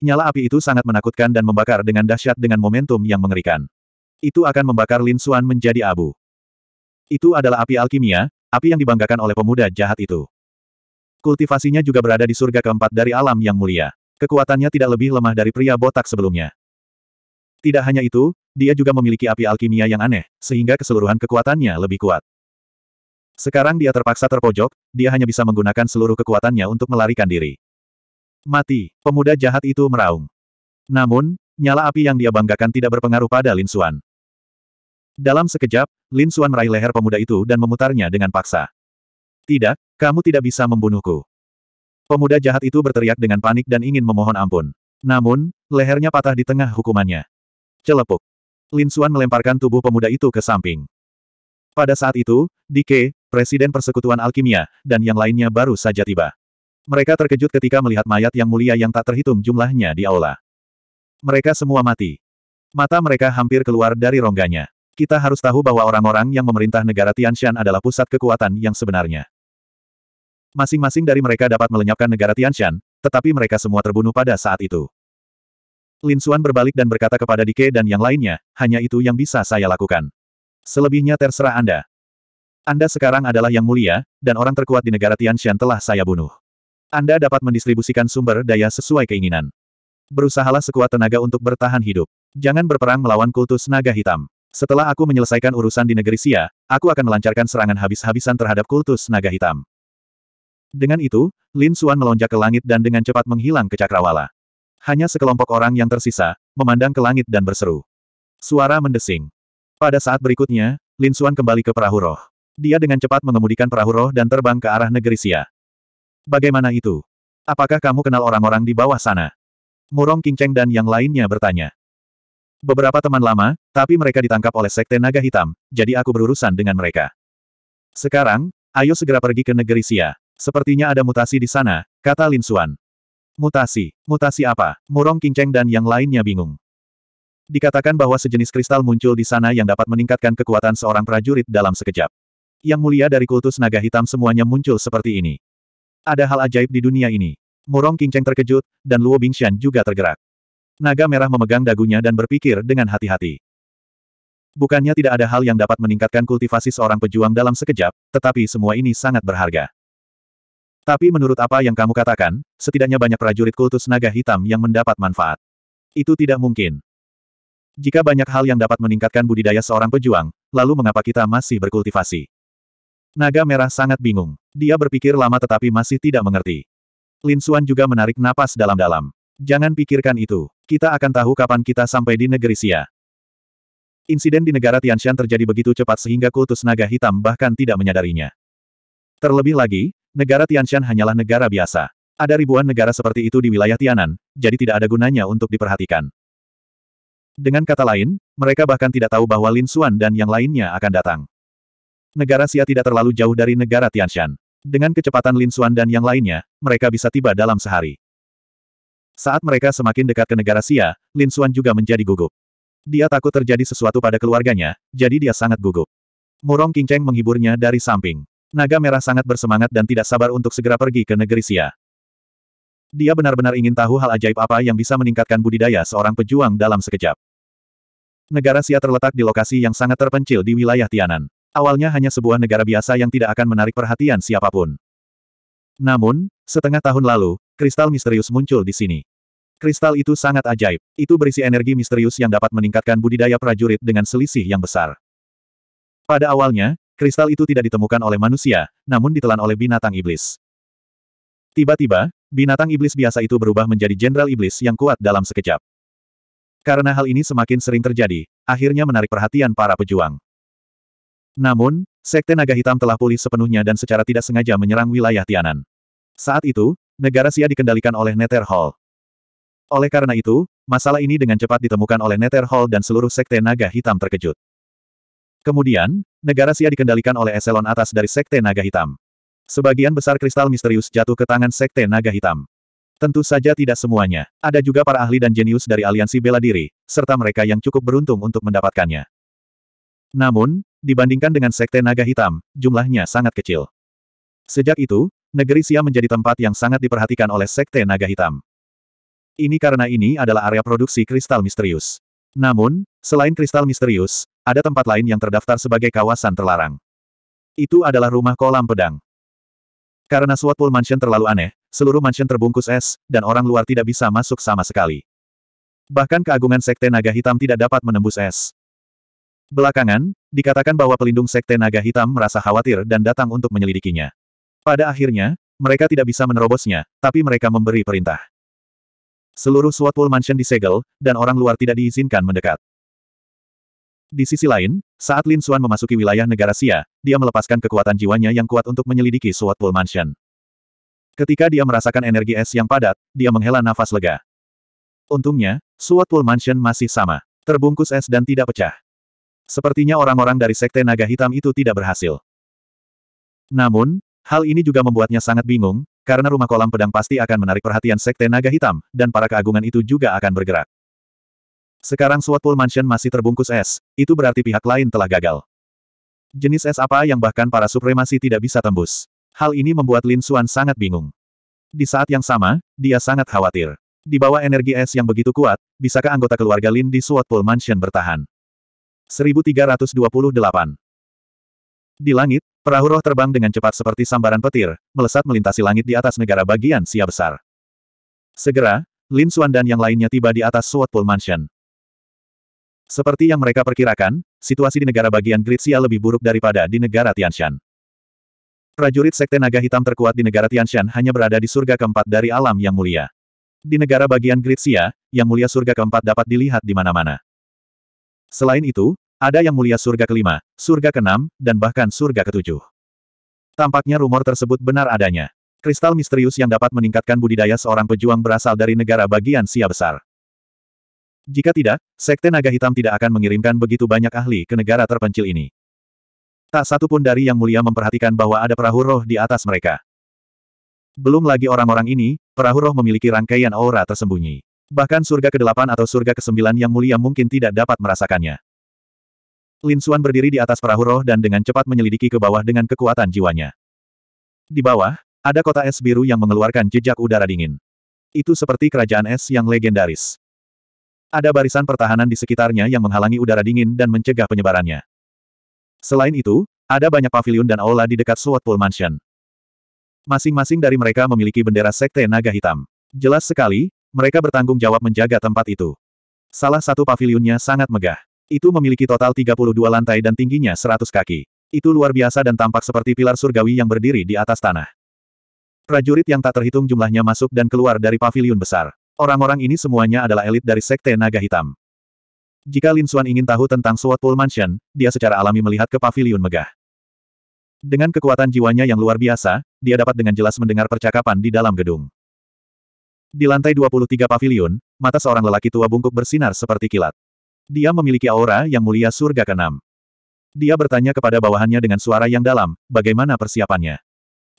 Nyala api itu sangat menakutkan dan membakar dengan dahsyat dengan momentum yang mengerikan. Itu akan membakar Lin Xuan menjadi abu. Itu adalah api alkimia, api yang dibanggakan oleh pemuda jahat itu. Kultivasinya juga berada di surga keempat dari alam yang mulia. Kekuatannya tidak lebih lemah dari pria botak sebelumnya. Tidak hanya itu, dia juga memiliki api alkimia yang aneh, sehingga keseluruhan kekuatannya lebih kuat. Sekarang dia terpaksa terpojok, dia hanya bisa menggunakan seluruh kekuatannya untuk melarikan diri. Mati, pemuda jahat itu meraung. Namun, nyala api yang dia banggakan tidak berpengaruh pada Lin Xuan. Dalam sekejap, Lin Xuan meraih leher pemuda itu dan memutarnya dengan paksa. Tidak, kamu tidak bisa membunuhku. Pemuda jahat itu berteriak dengan panik dan ingin memohon ampun. Namun, lehernya patah di tengah hukumannya. Celepuk. Lin Suan melemparkan tubuh pemuda itu ke samping. Pada saat itu, Dike, Presiden Persekutuan Alkimia, dan yang lainnya baru saja tiba. Mereka terkejut ketika melihat mayat yang mulia yang tak terhitung jumlahnya di aula. Mereka semua mati. Mata mereka hampir keluar dari rongganya. Kita harus tahu bahwa orang-orang yang memerintah negara Tianshan adalah pusat kekuatan yang sebenarnya. Masing-masing dari mereka dapat melenyapkan negara Tianshan, tetapi mereka semua terbunuh pada saat itu. Lin Xuan berbalik dan berkata kepada Dike dan yang lainnya, hanya itu yang bisa saya lakukan. Selebihnya terserah Anda. Anda sekarang adalah yang mulia, dan orang terkuat di negara Tianxian telah saya bunuh. Anda dapat mendistribusikan sumber daya sesuai keinginan. Berusahalah sekuat tenaga untuk bertahan hidup. Jangan berperang melawan kultus naga hitam. Setelah aku menyelesaikan urusan di negeri Sia, aku akan melancarkan serangan habis-habisan terhadap kultus naga hitam. Dengan itu, Lin Xuan melonjak ke langit dan dengan cepat menghilang ke cakrawala. Hanya sekelompok orang yang tersisa, memandang ke langit dan berseru. Suara mendesing. Pada saat berikutnya, Lin Xuan kembali ke perahu roh. Dia dengan cepat mengemudikan perahu roh dan terbang ke arah negeri Sia. Bagaimana itu? Apakah kamu kenal orang-orang di bawah sana? Murong Qingcheng dan yang lainnya bertanya. Beberapa teman lama, tapi mereka ditangkap oleh Sekte Naga Hitam, jadi aku berurusan dengan mereka. Sekarang, ayo segera pergi ke negeri Sia. Sepertinya ada mutasi di sana, kata Lin Xuan. Mutasi. Mutasi apa? Murong Kinceng dan yang lainnya bingung. Dikatakan bahwa sejenis kristal muncul di sana yang dapat meningkatkan kekuatan seorang prajurit dalam sekejap. Yang mulia dari kultus naga hitam semuanya muncul seperti ini. Ada hal ajaib di dunia ini. Murong Kinceng terkejut, dan Luo Bingxian juga tergerak. Naga merah memegang dagunya dan berpikir dengan hati-hati. Bukannya tidak ada hal yang dapat meningkatkan kultivasi seorang pejuang dalam sekejap, tetapi semua ini sangat berharga. Tapi menurut apa yang kamu katakan, setidaknya banyak prajurit kultus naga hitam yang mendapat manfaat. Itu tidak mungkin. Jika banyak hal yang dapat meningkatkan budidaya seorang pejuang, lalu mengapa kita masih berkultivasi? Naga merah sangat bingung. Dia berpikir lama tetapi masih tidak mengerti. Lin Suan juga menarik napas dalam-dalam. Jangan pikirkan itu. Kita akan tahu kapan kita sampai di negeri Sia. Insiden di negara Tianshan terjadi begitu cepat sehingga kultus naga hitam bahkan tidak menyadarinya. Terlebih lagi, Negara Tianshan hanyalah negara biasa. Ada ribuan negara seperti itu di wilayah Tianan, jadi tidak ada gunanya untuk diperhatikan. Dengan kata lain, mereka bahkan tidak tahu bahwa Lin Xuan dan yang lainnya akan datang. Negara Xia tidak terlalu jauh dari negara Tianshan. Dengan kecepatan Lin Xuan dan yang lainnya, mereka bisa tiba dalam sehari. Saat mereka semakin dekat ke negara Xia, Lin Xuan juga menjadi gugup. Dia takut terjadi sesuatu pada keluarganya, jadi dia sangat gugup. Murong Qingcheng menghiburnya dari samping naga merah sangat bersemangat dan tidak sabar untuk segera pergi ke negeri Sia. Dia benar-benar ingin tahu hal ajaib apa yang bisa meningkatkan budidaya seorang pejuang dalam sekejap. Negara Sia terletak di lokasi yang sangat terpencil di wilayah Tianan. Awalnya hanya sebuah negara biasa yang tidak akan menarik perhatian siapapun. Namun, setengah tahun lalu, kristal misterius muncul di sini. Kristal itu sangat ajaib. Itu berisi energi misterius yang dapat meningkatkan budidaya prajurit dengan selisih yang besar. Pada awalnya, kristal itu tidak ditemukan oleh manusia, namun ditelan oleh binatang iblis. Tiba-tiba, binatang iblis biasa itu berubah menjadi jenderal iblis yang kuat dalam sekejap. Karena hal ini semakin sering terjadi, akhirnya menarik perhatian para pejuang. Namun, Sekte Naga Hitam telah pulih sepenuhnya dan secara tidak sengaja menyerang wilayah Tianan. Saat itu, negara Sia dikendalikan oleh Nether Hall. Oleh karena itu, masalah ini dengan cepat ditemukan oleh Nether Hall dan seluruh Sekte Naga Hitam terkejut. Kemudian, negara Sia dikendalikan oleh eselon atas dari Sekte Naga Hitam. Sebagian besar kristal misterius jatuh ke tangan Sekte Naga Hitam. Tentu saja tidak semuanya. Ada juga para ahli dan jenius dari aliansi bela diri, serta mereka yang cukup beruntung untuk mendapatkannya. Namun, dibandingkan dengan Sekte Naga Hitam, jumlahnya sangat kecil. Sejak itu, negeri Sia menjadi tempat yang sangat diperhatikan oleh Sekte Naga Hitam. Ini karena ini adalah area produksi kristal misterius. Namun, selain kristal misterius, ada tempat lain yang terdaftar sebagai kawasan terlarang. Itu adalah rumah kolam pedang. Karena Swatpool Mansion terlalu aneh, seluruh mansion terbungkus es, dan orang luar tidak bisa masuk sama sekali. Bahkan keagungan Sekte Naga Hitam tidak dapat menembus es. Belakangan, dikatakan bahwa pelindung Sekte Naga Hitam merasa khawatir dan datang untuk menyelidikinya. Pada akhirnya, mereka tidak bisa menerobosnya, tapi mereka memberi perintah. Seluruh Swatpool Mansion disegel, dan orang luar tidak diizinkan mendekat. Di sisi lain, saat Lin Xuan memasuki wilayah negara Xia, dia melepaskan kekuatan jiwanya yang kuat untuk menyelidiki SWAT Pool Mansion. Ketika dia merasakan energi es yang padat, dia menghela nafas lega. Untungnya, SWAT Pool Mansion masih sama. Terbungkus es dan tidak pecah. Sepertinya orang-orang dari Sekte Naga Hitam itu tidak berhasil. Namun, hal ini juga membuatnya sangat bingung, karena rumah kolam pedang pasti akan menarik perhatian Sekte Naga Hitam, dan para keagungan itu juga akan bergerak. Sekarang Swatpool Mansion masih terbungkus es, itu berarti pihak lain telah gagal. Jenis es apa yang bahkan para supremasi tidak bisa tembus. Hal ini membuat Lin Xuan sangat bingung. Di saat yang sama, dia sangat khawatir. Di bawah energi es yang begitu kuat, bisakah anggota keluarga Lin di Swatpool Mansion bertahan? 1328 Di langit, perahu roh terbang dengan cepat seperti sambaran petir, melesat melintasi langit di atas negara bagian Sia Besar. Segera, Lin Xuan dan yang lainnya tiba di atas Swatpool Mansion. Seperti yang mereka perkirakan, situasi di negara bagian Gritsia lebih buruk daripada di negara Tianshan. Prajurit Sekte Naga Hitam terkuat di negara Tianshan hanya berada di surga keempat dari alam yang mulia. Di negara bagian Gritsia, yang mulia surga keempat dapat dilihat di mana-mana. Selain itu, ada yang mulia surga kelima, surga keenam, dan bahkan surga ketujuh. Tampaknya rumor tersebut benar adanya. Kristal misterius yang dapat meningkatkan budidaya seorang pejuang berasal dari negara bagian Sia Besar. Jika tidak, Sekte Naga Hitam tidak akan mengirimkan begitu banyak ahli ke negara terpencil ini. Tak satu pun dari Yang Mulia memperhatikan bahwa ada perahu roh di atas mereka. Belum lagi orang-orang ini, perahu roh memiliki rangkaian aura tersembunyi. Bahkan surga ke-8 atau surga ke-9 Yang Mulia mungkin tidak dapat merasakannya. Lin Xuan berdiri di atas perahu roh dan dengan cepat menyelidiki ke bawah dengan kekuatan jiwanya. Di bawah, ada kota es biru yang mengeluarkan jejak udara dingin. Itu seperti kerajaan es yang legendaris. Ada barisan pertahanan di sekitarnya yang menghalangi udara dingin dan mencegah penyebarannya. Selain itu, ada banyak pavilion dan aula di dekat Swordpool Mansion. Masing-masing dari mereka memiliki bendera Sekte Naga Hitam. Jelas sekali, mereka bertanggung jawab menjaga tempat itu. Salah satu pavilionnya sangat megah. Itu memiliki total 32 lantai dan tingginya 100 kaki. Itu luar biasa dan tampak seperti pilar surgawi yang berdiri di atas tanah. Prajurit yang tak terhitung jumlahnya masuk dan keluar dari pavilion besar. Orang-orang ini semuanya adalah elit dari Sekte Naga Hitam. Jika Lin Xuan ingin tahu tentang Sword Pool Mansion, dia secara alami melihat ke Pavilion megah. Dengan kekuatan jiwanya yang luar biasa, dia dapat dengan jelas mendengar percakapan di dalam gedung. Di lantai 23 Pavilion, mata seorang lelaki tua bungkuk bersinar seperti kilat. Dia memiliki aura yang mulia surga keenam. Dia bertanya kepada bawahannya dengan suara yang dalam, bagaimana persiapannya?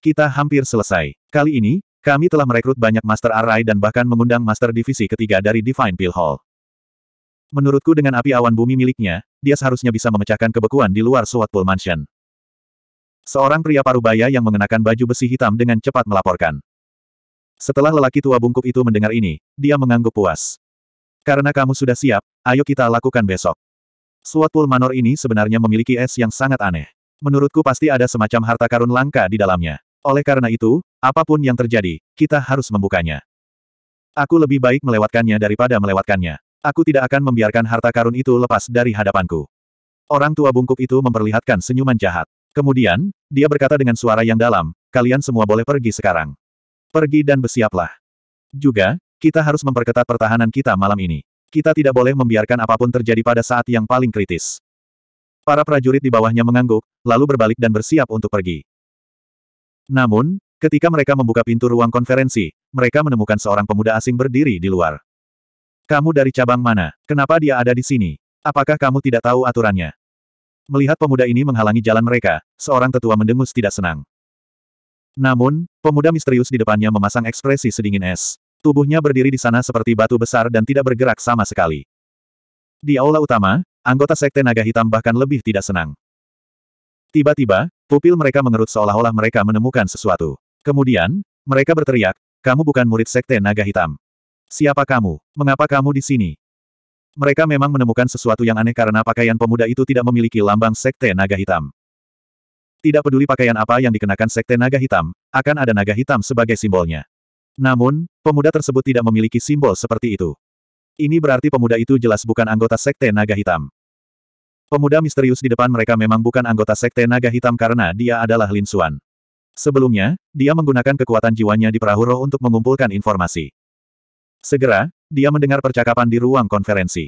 Kita hampir selesai. Kali ini, kami telah merekrut banyak Master Array dan bahkan mengundang Master Divisi ketiga dari Divine Pill Hall. Menurutku dengan api awan bumi miliknya, dia seharusnya bisa memecahkan kebekuan di luar Swatpool Mansion. Seorang pria parubaya yang mengenakan baju besi hitam dengan cepat melaporkan. Setelah lelaki tua bungkuk itu mendengar ini, dia mengangguk puas. Karena kamu sudah siap, ayo kita lakukan besok. Swatpool Manor ini sebenarnya memiliki es yang sangat aneh. Menurutku pasti ada semacam harta karun langka di dalamnya. Oleh karena itu, apapun yang terjadi, kita harus membukanya. Aku lebih baik melewatkannya daripada melewatkannya. Aku tidak akan membiarkan harta karun itu lepas dari hadapanku. Orang tua bungkuk itu memperlihatkan senyuman jahat. Kemudian, dia berkata dengan suara yang dalam, kalian semua boleh pergi sekarang. Pergi dan bersiaplah. Juga, kita harus memperketat pertahanan kita malam ini. Kita tidak boleh membiarkan apapun terjadi pada saat yang paling kritis. Para prajurit di bawahnya mengangguk, lalu berbalik dan bersiap untuk pergi. Namun, ketika mereka membuka pintu ruang konferensi, mereka menemukan seorang pemuda asing berdiri di luar. Kamu dari cabang mana? Kenapa dia ada di sini? Apakah kamu tidak tahu aturannya? Melihat pemuda ini menghalangi jalan mereka, seorang tetua mendengus tidak senang. Namun, pemuda misterius di depannya memasang ekspresi sedingin es. Tubuhnya berdiri di sana seperti batu besar dan tidak bergerak sama sekali. Di aula utama, anggota sekte naga hitam bahkan lebih tidak senang. Tiba-tiba, Pupil mereka mengerut seolah-olah mereka menemukan sesuatu. Kemudian, mereka berteriak, kamu bukan murid sekte naga hitam. Siapa kamu? Mengapa kamu di sini? Mereka memang menemukan sesuatu yang aneh karena pakaian pemuda itu tidak memiliki lambang sekte naga hitam. Tidak peduli pakaian apa yang dikenakan sekte naga hitam, akan ada naga hitam sebagai simbolnya. Namun, pemuda tersebut tidak memiliki simbol seperti itu. Ini berarti pemuda itu jelas bukan anggota sekte naga hitam. Pemuda misterius di depan mereka memang bukan anggota Sekte Naga Hitam karena dia adalah Lin Xuan. Sebelumnya, dia menggunakan kekuatan jiwanya di perahu roh untuk mengumpulkan informasi. Segera, dia mendengar percakapan di ruang konferensi.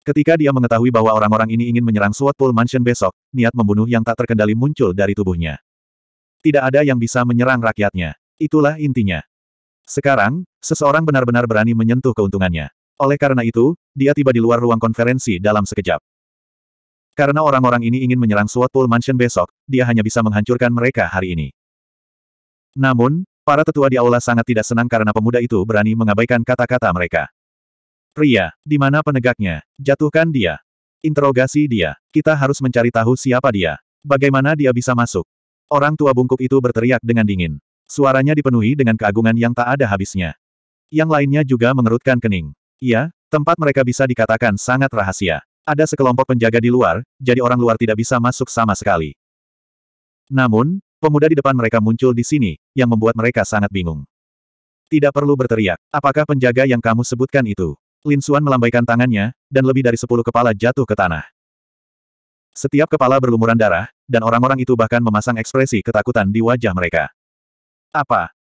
Ketika dia mengetahui bahwa orang-orang ini ingin menyerang SWAT Pool Mansion besok, niat membunuh yang tak terkendali muncul dari tubuhnya. Tidak ada yang bisa menyerang rakyatnya. Itulah intinya. Sekarang, seseorang benar-benar berani menyentuh keuntungannya. Oleh karena itu, dia tiba di luar ruang konferensi dalam sekejap. Karena orang-orang ini ingin menyerang Pool Mansion besok, dia hanya bisa menghancurkan mereka hari ini. Namun, para tetua di aula sangat tidak senang karena pemuda itu berani mengabaikan kata-kata mereka. Pria, di mana penegaknya? Jatuhkan dia. Interogasi dia. Kita harus mencari tahu siapa dia. Bagaimana dia bisa masuk? Orang tua bungkuk itu berteriak dengan dingin. Suaranya dipenuhi dengan keagungan yang tak ada habisnya. Yang lainnya juga mengerutkan kening. Iya, tempat mereka bisa dikatakan sangat rahasia. Ada sekelompok penjaga di luar, jadi orang luar tidak bisa masuk sama sekali. Namun, pemuda di depan mereka muncul di sini, yang membuat mereka sangat bingung. Tidak perlu berteriak, apakah penjaga yang kamu sebutkan itu? Lin Suan melambaikan tangannya, dan lebih dari sepuluh kepala jatuh ke tanah. Setiap kepala berlumuran darah, dan orang-orang itu bahkan memasang ekspresi ketakutan di wajah mereka. Apa?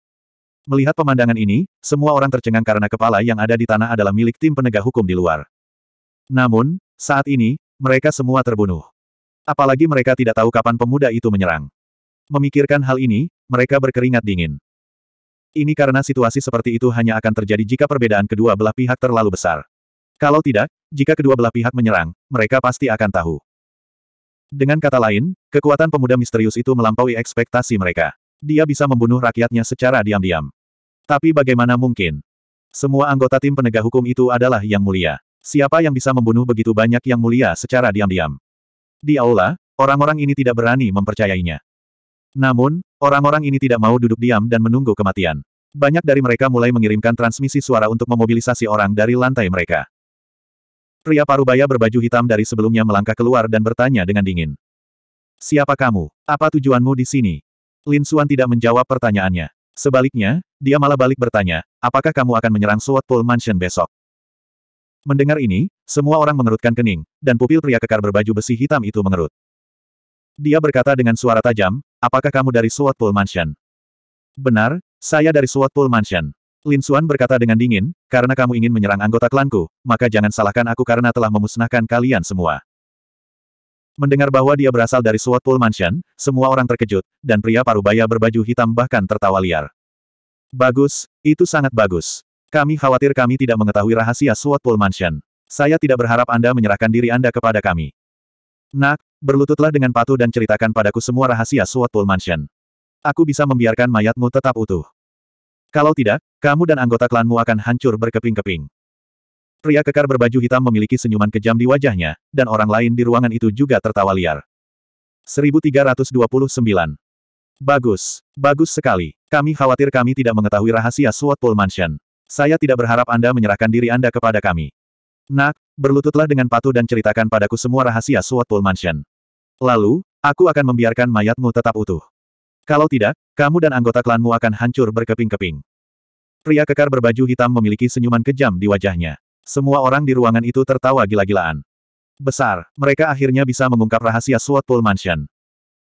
Melihat pemandangan ini, semua orang tercengang karena kepala yang ada di tanah adalah milik tim penegak hukum di luar. Namun, saat ini, mereka semua terbunuh. Apalagi mereka tidak tahu kapan pemuda itu menyerang. Memikirkan hal ini, mereka berkeringat dingin. Ini karena situasi seperti itu hanya akan terjadi jika perbedaan kedua belah pihak terlalu besar. Kalau tidak, jika kedua belah pihak menyerang, mereka pasti akan tahu. Dengan kata lain, kekuatan pemuda misterius itu melampaui ekspektasi mereka. Dia bisa membunuh rakyatnya secara diam-diam. Tapi bagaimana mungkin? Semua anggota tim penegak hukum itu adalah yang mulia. Siapa yang bisa membunuh begitu banyak yang mulia secara diam-diam? Di aula, orang-orang ini tidak berani mempercayainya. Namun, orang-orang ini tidak mau duduk diam dan menunggu kematian. Banyak dari mereka mulai mengirimkan transmisi suara untuk memobilisasi orang dari lantai mereka. Pria parubaya berbaju hitam dari sebelumnya melangkah keluar dan bertanya dengan dingin. Siapa kamu? Apa tujuanmu di sini? Lin Xuan tidak menjawab pertanyaannya. Sebaliknya, dia malah balik bertanya, apakah kamu akan menyerang SWAT Mansion besok? Mendengar ini, semua orang mengerutkan kening, dan pupil pria kekar berbaju besi hitam itu mengerut. Dia berkata dengan suara tajam, apakah kamu dari Swatpool Mansion? Benar, saya dari Swatpool Mansion. Lin Xuan berkata dengan dingin, karena kamu ingin menyerang anggota klanku, maka jangan salahkan aku karena telah memusnahkan kalian semua. Mendengar bahwa dia berasal dari Swatpool Mansion, semua orang terkejut, dan pria paruh baya berbaju hitam bahkan tertawa liar. Bagus, itu sangat bagus. Kami khawatir kami tidak mengetahui rahasia SWAT Pool Mansion. Saya tidak berharap Anda menyerahkan diri Anda kepada kami. Nak, berlututlah dengan patuh dan ceritakan padaku semua rahasia SWAT Pool Mansion. Aku bisa membiarkan mayatmu tetap utuh. Kalau tidak, kamu dan anggota klanmu akan hancur berkeping-keping. Pria kekar berbaju hitam memiliki senyuman kejam di wajahnya, dan orang lain di ruangan itu juga tertawa liar. 1329. Bagus, bagus sekali. Kami khawatir kami tidak mengetahui rahasia SWAT Pool Mansion. Saya tidak berharap Anda menyerahkan diri Anda kepada kami. Nak, berlututlah dengan patuh dan ceritakan padaku semua rahasia Swatpool Mansion. Lalu, aku akan membiarkan mayatmu tetap utuh. Kalau tidak, kamu dan anggota klanmu akan hancur berkeping-keping. Pria kekar berbaju hitam memiliki senyuman kejam di wajahnya. Semua orang di ruangan itu tertawa gila-gilaan. Besar, mereka akhirnya bisa mengungkap rahasia Swatpool Mansion.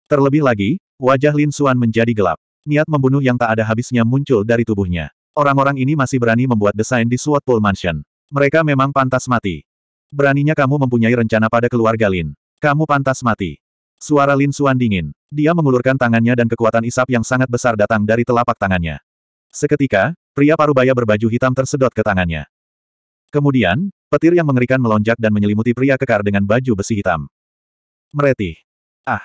Terlebih lagi, wajah Lin Suan menjadi gelap. Niat membunuh yang tak ada habisnya muncul dari tubuhnya. Orang-orang ini masih berani membuat desain di SWAT Pool Mansion. Mereka memang pantas mati. Beraninya kamu mempunyai rencana pada keluarga Lin. Kamu pantas mati. Suara Lin Suan dingin. Dia mengulurkan tangannya dan kekuatan isap yang sangat besar datang dari telapak tangannya. Seketika, pria parubaya berbaju hitam tersedot ke tangannya. Kemudian, petir yang mengerikan melonjak dan menyelimuti pria kekar dengan baju besi hitam. Meretih. Ah.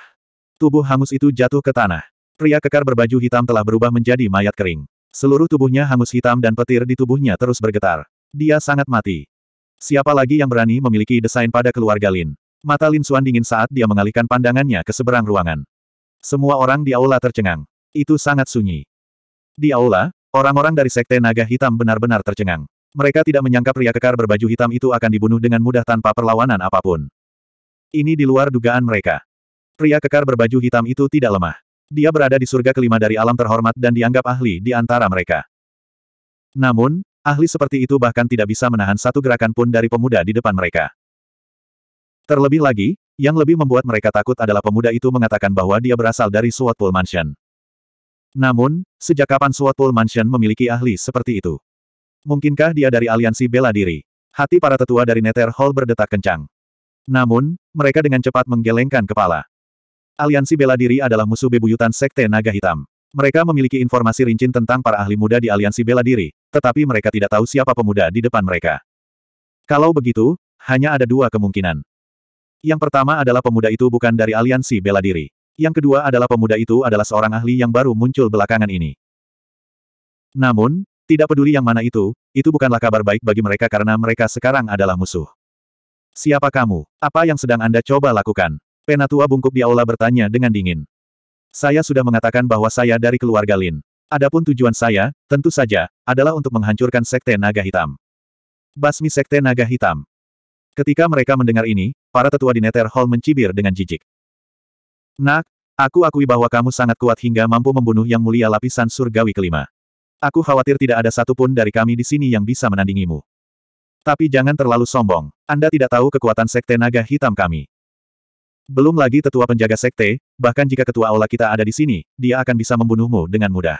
Tubuh hangus itu jatuh ke tanah. Pria kekar berbaju hitam telah berubah menjadi mayat kering. Seluruh tubuhnya hangus hitam dan petir di tubuhnya terus bergetar. Dia sangat mati. Siapa lagi yang berani memiliki desain pada keluarga Lin? Mata Lin Xuan dingin saat dia mengalihkan pandangannya ke seberang ruangan. Semua orang di aula tercengang. Itu sangat sunyi. Di aula, orang-orang dari Sekte Naga Hitam benar-benar tercengang. Mereka tidak menyangka pria kekar berbaju hitam itu akan dibunuh dengan mudah tanpa perlawanan apapun. Ini di luar dugaan mereka. Pria kekar berbaju hitam itu tidak lemah. Dia berada di surga kelima dari alam terhormat dan dianggap ahli di antara mereka. Namun, ahli seperti itu bahkan tidak bisa menahan satu gerakan pun dari pemuda di depan mereka. Terlebih lagi, yang lebih membuat mereka takut adalah pemuda itu mengatakan bahwa dia berasal dari Swatpool Mansion. Namun, sejak kapan Swatpool Mansion memiliki ahli seperti itu? Mungkinkah dia dari aliansi bela diri? Hati para tetua dari Nether Hall berdetak kencang. Namun, mereka dengan cepat menggelengkan kepala. Aliansi Bela Diri adalah musuh bebuyutan Sekte Naga Hitam. Mereka memiliki informasi rincin tentang para ahli muda di Aliansi Bela Diri, tetapi mereka tidak tahu siapa pemuda di depan mereka. Kalau begitu, hanya ada dua kemungkinan. Yang pertama adalah pemuda itu bukan dari Aliansi Bela Diri. Yang kedua adalah pemuda itu adalah seorang ahli yang baru muncul belakangan ini. Namun, tidak peduli yang mana itu, itu bukanlah kabar baik bagi mereka karena mereka sekarang adalah musuh. Siapa kamu? Apa yang sedang Anda coba lakukan? Penatua bungkuk di aula bertanya dengan dingin. Saya sudah mengatakan bahwa saya dari keluarga Lin. Adapun tujuan saya, tentu saja, adalah untuk menghancurkan Sekte Naga Hitam. Basmi Sekte Naga Hitam. Ketika mereka mendengar ini, para tetua di Nether Hall mencibir dengan jijik. Nak, aku akui bahwa kamu sangat kuat hingga mampu membunuh yang mulia lapisan surgawi kelima. Aku khawatir tidak ada satupun dari kami di sini yang bisa menandingimu. Tapi jangan terlalu sombong, Anda tidak tahu kekuatan Sekte Naga Hitam kami. Belum lagi tetua penjaga sekte, bahkan jika ketua aula kita ada di sini, dia akan bisa membunuhmu dengan mudah.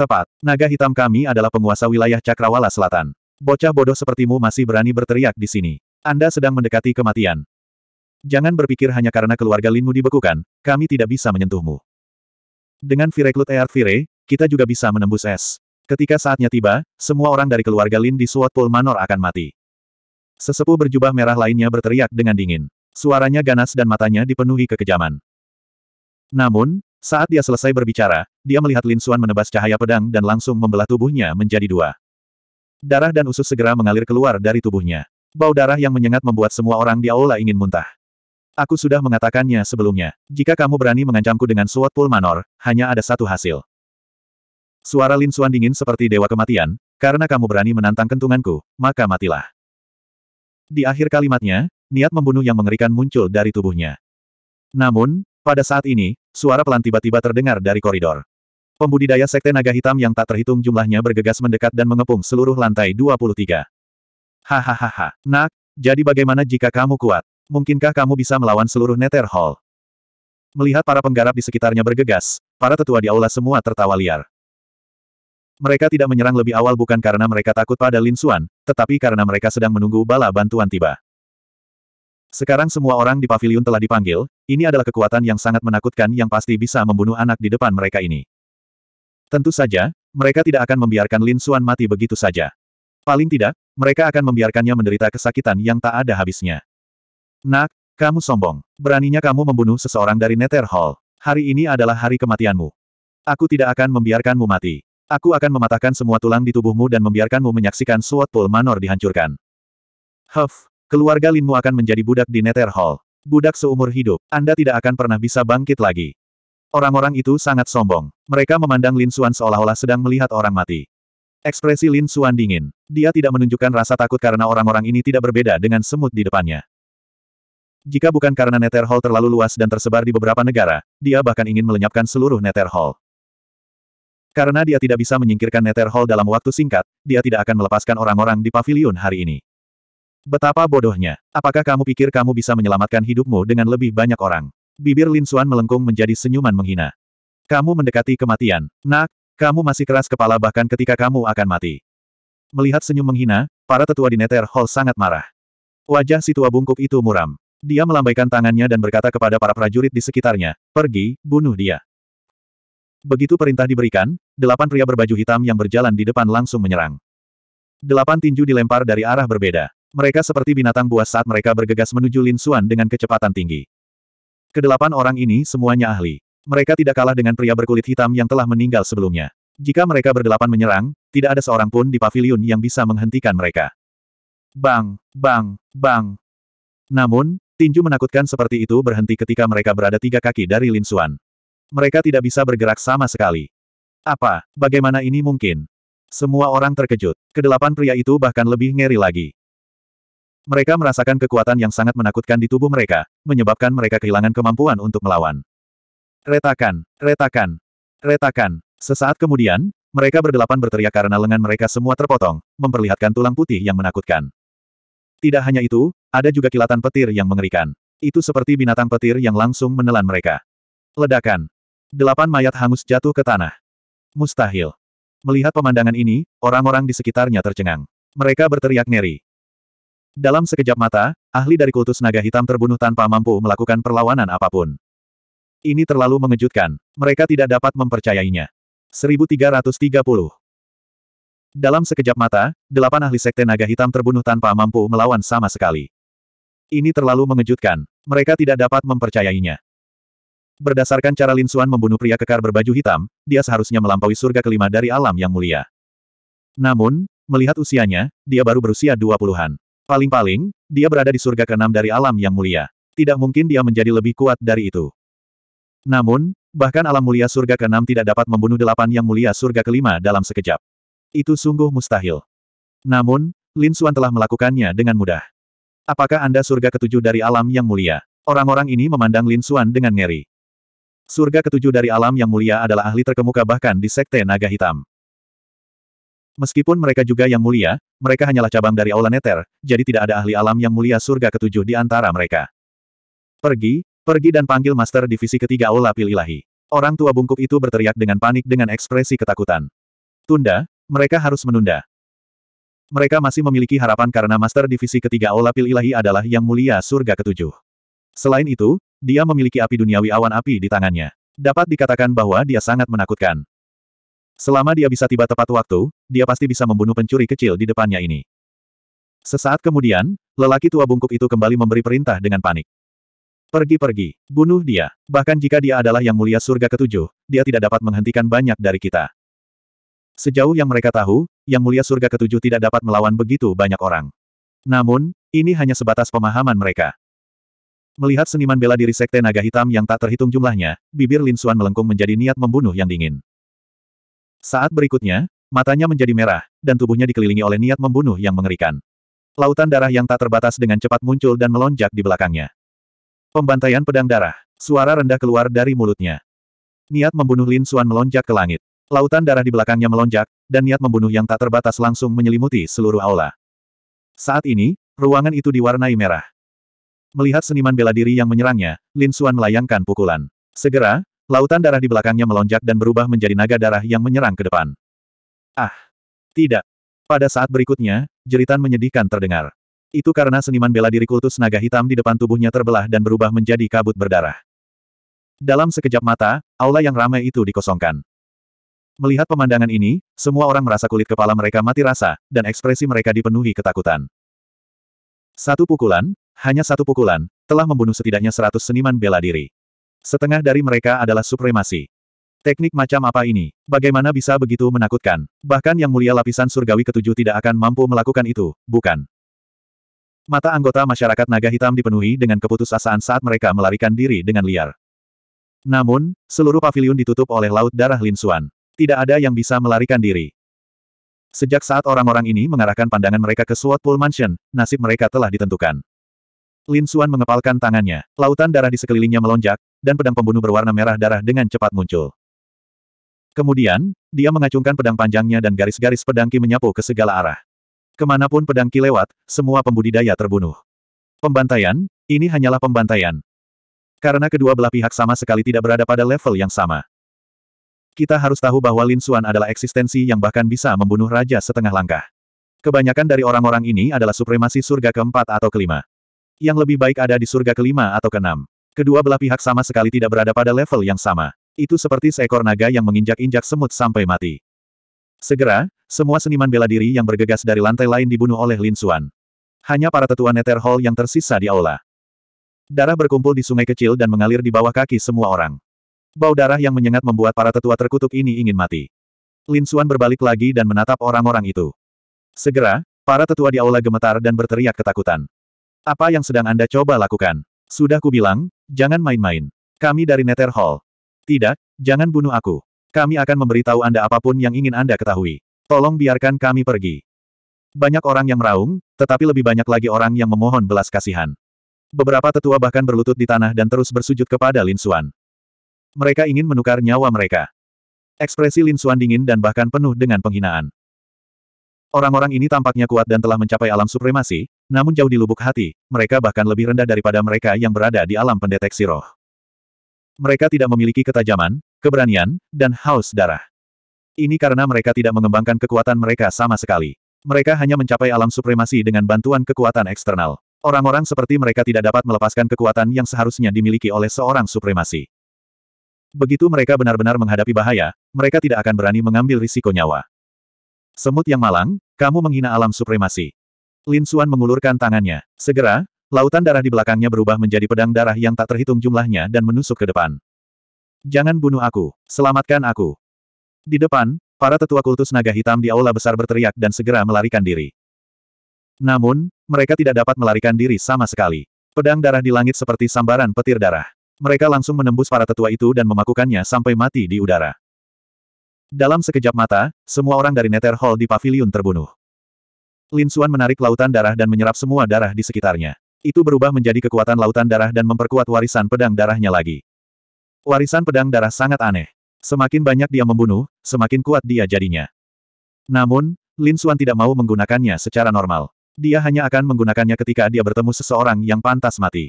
Tepat, naga hitam kami adalah penguasa wilayah Cakrawala Selatan. Bocah bodoh sepertimu masih berani berteriak di sini. Anda sedang mendekati kematian. Jangan berpikir hanya karena keluarga Linmu dibekukan, kami tidak bisa menyentuhmu. Dengan Vireklut Eart Vire, kita juga bisa menembus es. Ketika saatnya tiba, semua orang dari keluarga Lin di Suatpul Manor akan mati. Sesepuh berjubah merah lainnya berteriak dengan dingin. Suaranya ganas dan matanya dipenuhi kekejaman. Namun, saat dia selesai berbicara, dia melihat Lin Suan menebas cahaya pedang dan langsung membelah tubuhnya menjadi dua. Darah dan usus segera mengalir keluar dari tubuhnya. Bau darah yang menyengat membuat semua orang di aula ingin muntah. Aku sudah mengatakannya sebelumnya. Jika kamu berani mengancamku dengan Sword pul Manor, hanya ada satu hasil. Suara Lin Suan dingin seperti dewa kematian, karena kamu berani menantang kentunganku, maka matilah. Di akhir kalimatnya, niat membunuh yang mengerikan muncul dari tubuhnya. Namun, pada saat ini, suara pelan tiba-tiba terdengar dari koridor. Pembudidaya Sekte Naga Hitam yang tak terhitung jumlahnya bergegas mendekat dan mengepung seluruh lantai 23. Hahaha, nak, jadi bagaimana jika kamu kuat? Mungkinkah kamu bisa melawan seluruh Nether Hall? Melihat para penggarap di sekitarnya bergegas, para tetua di aula semua tertawa liar. Mereka tidak menyerang lebih awal bukan karena mereka takut pada Lin Xuan, tetapi karena mereka sedang menunggu bala bantuan tiba. Sekarang semua orang di pavilion telah dipanggil, ini adalah kekuatan yang sangat menakutkan yang pasti bisa membunuh anak di depan mereka ini. Tentu saja, mereka tidak akan membiarkan Lin Suan mati begitu saja. Paling tidak, mereka akan membiarkannya menderita kesakitan yang tak ada habisnya. Nak, kamu sombong. Beraninya kamu membunuh seseorang dari Nether Hall. Hari ini adalah hari kematianmu. Aku tidak akan membiarkanmu mati. Aku akan mematahkan semua tulang di tubuhmu dan membiarkanmu menyaksikan Swatpool Manor dihancurkan. Huff, Keluarga Linmu akan menjadi budak di Nether Hall. Budak seumur hidup, Anda tidak akan pernah bisa bangkit lagi. Orang-orang itu sangat sombong. Mereka memandang Lin Xuan seolah-olah sedang melihat orang mati. Ekspresi Lin Xuan dingin. Dia tidak menunjukkan rasa takut karena orang-orang ini tidak berbeda dengan semut di depannya. Jika bukan karena Nether Hall terlalu luas dan tersebar di beberapa negara, dia bahkan ingin melenyapkan seluruh Nether Hall. Karena dia tidak bisa menyingkirkan Nether Hall dalam waktu singkat, dia tidak akan melepaskan orang-orang di pavilion hari ini. Betapa bodohnya. Apakah kamu pikir kamu bisa menyelamatkan hidupmu dengan lebih banyak orang? Bibir Lin Xuan melengkung menjadi senyuman menghina. Kamu mendekati kematian. Nak, kamu masih keras kepala bahkan ketika kamu akan mati. Melihat senyum menghina, para tetua di Nether Hall sangat marah. Wajah si tua bungkuk itu muram. Dia melambaikan tangannya dan berkata kepada para prajurit di sekitarnya, pergi, bunuh dia. Begitu perintah diberikan, delapan pria berbaju hitam yang berjalan di depan langsung menyerang. Delapan tinju dilempar dari arah berbeda. Mereka seperti binatang buas saat mereka bergegas menuju Lin Xuan dengan kecepatan tinggi. Kedelapan orang ini semuanya ahli. Mereka tidak kalah dengan pria berkulit hitam yang telah meninggal sebelumnya. Jika mereka berdelapan menyerang, tidak ada seorang pun di pavilion yang bisa menghentikan mereka. Bang, bang, bang. Namun, tinju menakutkan seperti itu berhenti ketika mereka berada tiga kaki dari Lin Xuan. Mereka tidak bisa bergerak sama sekali. Apa, bagaimana ini mungkin? Semua orang terkejut. Kedelapan pria itu bahkan lebih ngeri lagi. Mereka merasakan kekuatan yang sangat menakutkan di tubuh mereka, menyebabkan mereka kehilangan kemampuan untuk melawan. Retakan, retakan, retakan. Sesaat kemudian, mereka berdelapan berteriak karena lengan mereka semua terpotong, memperlihatkan tulang putih yang menakutkan. Tidak hanya itu, ada juga kilatan petir yang mengerikan. Itu seperti binatang petir yang langsung menelan mereka. Ledakan. Delapan mayat hangus jatuh ke tanah. Mustahil. Melihat pemandangan ini, orang-orang di sekitarnya tercengang. Mereka berteriak ngeri. Dalam sekejap mata, ahli dari kultus naga hitam terbunuh tanpa mampu melakukan perlawanan apapun. Ini terlalu mengejutkan. Mereka tidak dapat mempercayainya. 1330 Dalam sekejap mata, delapan ahli sekte naga hitam terbunuh tanpa mampu melawan sama sekali. Ini terlalu mengejutkan. Mereka tidak dapat mempercayainya. Berdasarkan cara Lin Xuan membunuh pria kekar berbaju hitam, dia seharusnya melampaui surga kelima dari alam yang mulia. Namun, melihat usianya, dia baru berusia dua puluhan. Paling-paling, dia berada di surga keenam dari alam yang mulia. Tidak mungkin dia menjadi lebih kuat dari itu. Namun, bahkan alam mulia surga keenam tidak dapat membunuh delapan yang mulia surga kelima dalam sekejap. Itu sungguh mustahil. Namun, Lin Xuan telah melakukannya dengan mudah. Apakah Anda surga ketujuh dari alam yang mulia? Orang-orang ini memandang Lin Xuan dengan ngeri. Surga ketujuh dari alam yang mulia adalah ahli terkemuka bahkan di Sekte Naga Hitam. Meskipun mereka juga yang mulia, mereka hanyalah cabang dari Aula Neter, jadi tidak ada ahli alam yang mulia surga ketujuh di antara mereka. Pergi, pergi dan panggil Master Divisi ketiga Aula Pililahi. Orang tua bungkuk itu berteriak dengan panik dengan ekspresi ketakutan. Tunda, mereka harus menunda. Mereka masih memiliki harapan karena Master Divisi ketiga Aula Pililahi adalah yang mulia surga ketujuh. Selain itu, dia memiliki api duniawi awan api di tangannya. Dapat dikatakan bahwa dia sangat menakutkan. Selama dia bisa tiba tepat waktu, dia pasti bisa membunuh pencuri kecil di depannya ini. Sesaat kemudian, lelaki tua bungkuk itu kembali memberi perintah dengan panik. Pergi-pergi, bunuh dia. Bahkan jika dia adalah yang mulia surga ketujuh, dia tidak dapat menghentikan banyak dari kita. Sejauh yang mereka tahu, yang mulia surga ketujuh tidak dapat melawan begitu banyak orang. Namun, ini hanya sebatas pemahaman mereka. Melihat seniman bela diri Sekte Naga Hitam yang tak terhitung jumlahnya, bibir Lin Suan melengkung menjadi niat membunuh yang dingin. Saat berikutnya, matanya menjadi merah, dan tubuhnya dikelilingi oleh niat membunuh yang mengerikan. Lautan darah yang tak terbatas dengan cepat muncul dan melonjak di belakangnya. Pembantaian pedang darah, suara rendah keluar dari mulutnya. Niat membunuh Lin Suan melonjak ke langit. Lautan darah di belakangnya melonjak, dan niat membunuh yang tak terbatas langsung menyelimuti seluruh aula. Saat ini, ruangan itu diwarnai merah. Melihat seniman bela diri yang menyerangnya, Lin Suan melayangkan pukulan. Segera, Lautan darah di belakangnya melonjak dan berubah menjadi naga darah yang menyerang ke depan. Ah! Tidak! Pada saat berikutnya, jeritan menyedihkan terdengar. Itu karena seniman bela diri kultus naga hitam di depan tubuhnya terbelah dan berubah menjadi kabut berdarah. Dalam sekejap mata, aula yang ramai itu dikosongkan. Melihat pemandangan ini, semua orang merasa kulit kepala mereka mati rasa, dan ekspresi mereka dipenuhi ketakutan. Satu pukulan, hanya satu pukulan, telah membunuh setidaknya seratus seniman bela diri. Setengah dari mereka adalah supremasi. Teknik macam apa ini? Bagaimana bisa begitu menakutkan? Bahkan yang mulia lapisan surgawi ketujuh tidak akan mampu melakukan itu, bukan? Mata anggota masyarakat naga hitam dipenuhi dengan keputusasaan saat mereka melarikan diri dengan liar. Namun, seluruh pavilion ditutup oleh laut darah Lin Xuan. Tidak ada yang bisa melarikan diri. Sejak saat orang-orang ini mengarahkan pandangan mereka ke Swatpool Mansion, nasib mereka telah ditentukan. Lin Xuan mengepalkan tangannya, lautan darah di sekelilingnya melonjak, dan pedang pembunuh berwarna merah darah dengan cepat muncul. Kemudian, dia mengacungkan pedang panjangnya dan garis-garis pedang Ki menyapu ke segala arah. Kemanapun pedang Ki lewat, semua pembudidaya terbunuh. Pembantaian, ini hanyalah pembantaian. Karena kedua belah pihak sama sekali tidak berada pada level yang sama. Kita harus tahu bahwa Lin Xuan adalah eksistensi yang bahkan bisa membunuh raja setengah langkah. Kebanyakan dari orang-orang ini adalah supremasi surga keempat atau kelima yang lebih baik ada di surga kelima atau keenam. Kedua belah pihak sama sekali tidak berada pada level yang sama. Itu seperti seekor naga yang menginjak-injak semut sampai mati. Segera, semua seniman bela diri yang bergegas dari lantai lain dibunuh oleh Lin Xuan. Hanya para tetua Nether Hall yang tersisa di aula. Darah berkumpul di sungai kecil dan mengalir di bawah kaki semua orang. Bau darah yang menyengat membuat para tetua terkutuk ini ingin mati. Lin Xuan berbalik lagi dan menatap orang-orang itu. Segera, para tetua di aula gemetar dan berteriak ketakutan. Apa yang sedang Anda coba lakukan? Sudah kubilang, jangan main-main. Kami dari Nether Hall. Tidak, jangan bunuh aku. Kami akan memberitahu Anda apapun yang ingin Anda ketahui. Tolong biarkan kami pergi. Banyak orang yang meraung, tetapi lebih banyak lagi orang yang memohon belas kasihan. Beberapa tetua bahkan berlutut di tanah dan terus bersujud kepada Lin Xuan. Mereka ingin menukar nyawa mereka. Ekspresi Lin Xuan dingin dan bahkan penuh dengan penghinaan. Orang-orang ini tampaknya kuat dan telah mencapai alam supremasi, namun jauh di lubuk hati, mereka bahkan lebih rendah daripada mereka yang berada di alam pendeteksi roh. Mereka tidak memiliki ketajaman, keberanian, dan haus darah. Ini karena mereka tidak mengembangkan kekuatan mereka sama sekali. Mereka hanya mencapai alam supremasi dengan bantuan kekuatan eksternal. Orang-orang seperti mereka tidak dapat melepaskan kekuatan yang seharusnya dimiliki oleh seorang supremasi. Begitu mereka benar-benar menghadapi bahaya, mereka tidak akan berani mengambil risiko nyawa. Semut yang malang, kamu menghina alam supremasi. Lin Suan mengulurkan tangannya. Segera, lautan darah di belakangnya berubah menjadi pedang darah yang tak terhitung jumlahnya dan menusuk ke depan. Jangan bunuh aku, selamatkan aku. Di depan, para tetua kultus naga hitam di aula besar berteriak dan segera melarikan diri. Namun, mereka tidak dapat melarikan diri sama sekali. Pedang darah di langit seperti sambaran petir darah. Mereka langsung menembus para tetua itu dan memakukannya sampai mati di udara. Dalam sekejap mata, semua orang dari Nether Hall di pavilion terbunuh. Lin Xuan menarik lautan darah dan menyerap semua darah di sekitarnya. Itu berubah menjadi kekuatan lautan darah dan memperkuat warisan pedang darahnya lagi. Warisan pedang darah sangat aneh. Semakin banyak dia membunuh, semakin kuat dia jadinya. Namun, Lin Xuan tidak mau menggunakannya secara normal. Dia hanya akan menggunakannya ketika dia bertemu seseorang yang pantas mati.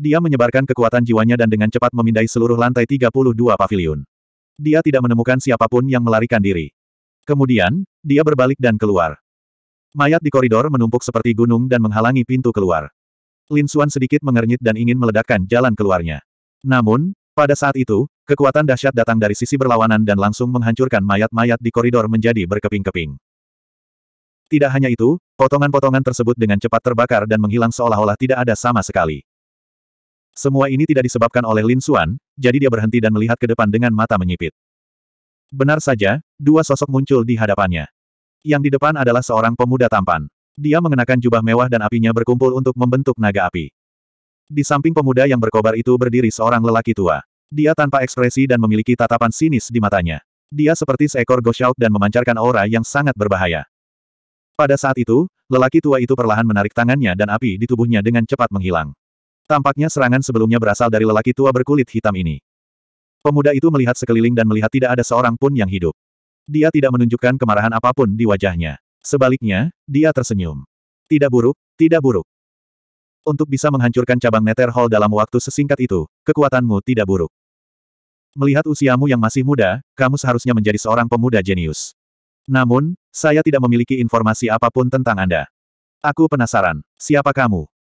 Dia menyebarkan kekuatan jiwanya dan dengan cepat memindai seluruh lantai 32 pavilion dia tidak menemukan siapapun yang melarikan diri. Kemudian, dia berbalik dan keluar. Mayat di koridor menumpuk seperti gunung dan menghalangi pintu keluar. Lin Xuan sedikit mengernyit dan ingin meledakkan jalan keluarnya. Namun, pada saat itu, kekuatan dahsyat datang dari sisi berlawanan dan langsung menghancurkan mayat-mayat di koridor menjadi berkeping-keping. Tidak hanya itu, potongan-potongan tersebut dengan cepat terbakar dan menghilang seolah-olah tidak ada sama sekali. Semua ini tidak disebabkan oleh Lin Xuan, jadi dia berhenti dan melihat ke depan dengan mata menyipit. Benar saja, dua sosok muncul di hadapannya. Yang di depan adalah seorang pemuda tampan. Dia mengenakan jubah mewah dan apinya berkumpul untuk membentuk naga api. Di samping pemuda yang berkobar itu berdiri seorang lelaki tua. Dia tanpa ekspresi dan memiliki tatapan sinis di matanya. Dia seperti seekor gosyauk dan memancarkan aura yang sangat berbahaya. Pada saat itu, lelaki tua itu perlahan menarik tangannya dan api di tubuhnya dengan cepat menghilang. Tampaknya serangan sebelumnya berasal dari lelaki tua berkulit hitam ini. Pemuda itu melihat sekeliling dan melihat tidak ada seorang pun yang hidup. Dia tidak menunjukkan kemarahan apapun di wajahnya. Sebaliknya, dia tersenyum. Tidak buruk, tidak buruk. Untuk bisa menghancurkan cabang Nether Hall dalam waktu sesingkat itu, kekuatanmu tidak buruk. Melihat usiamu yang masih muda, kamu seharusnya menjadi seorang pemuda jenius. Namun, saya tidak memiliki informasi apapun tentang Anda. Aku penasaran, siapa kamu?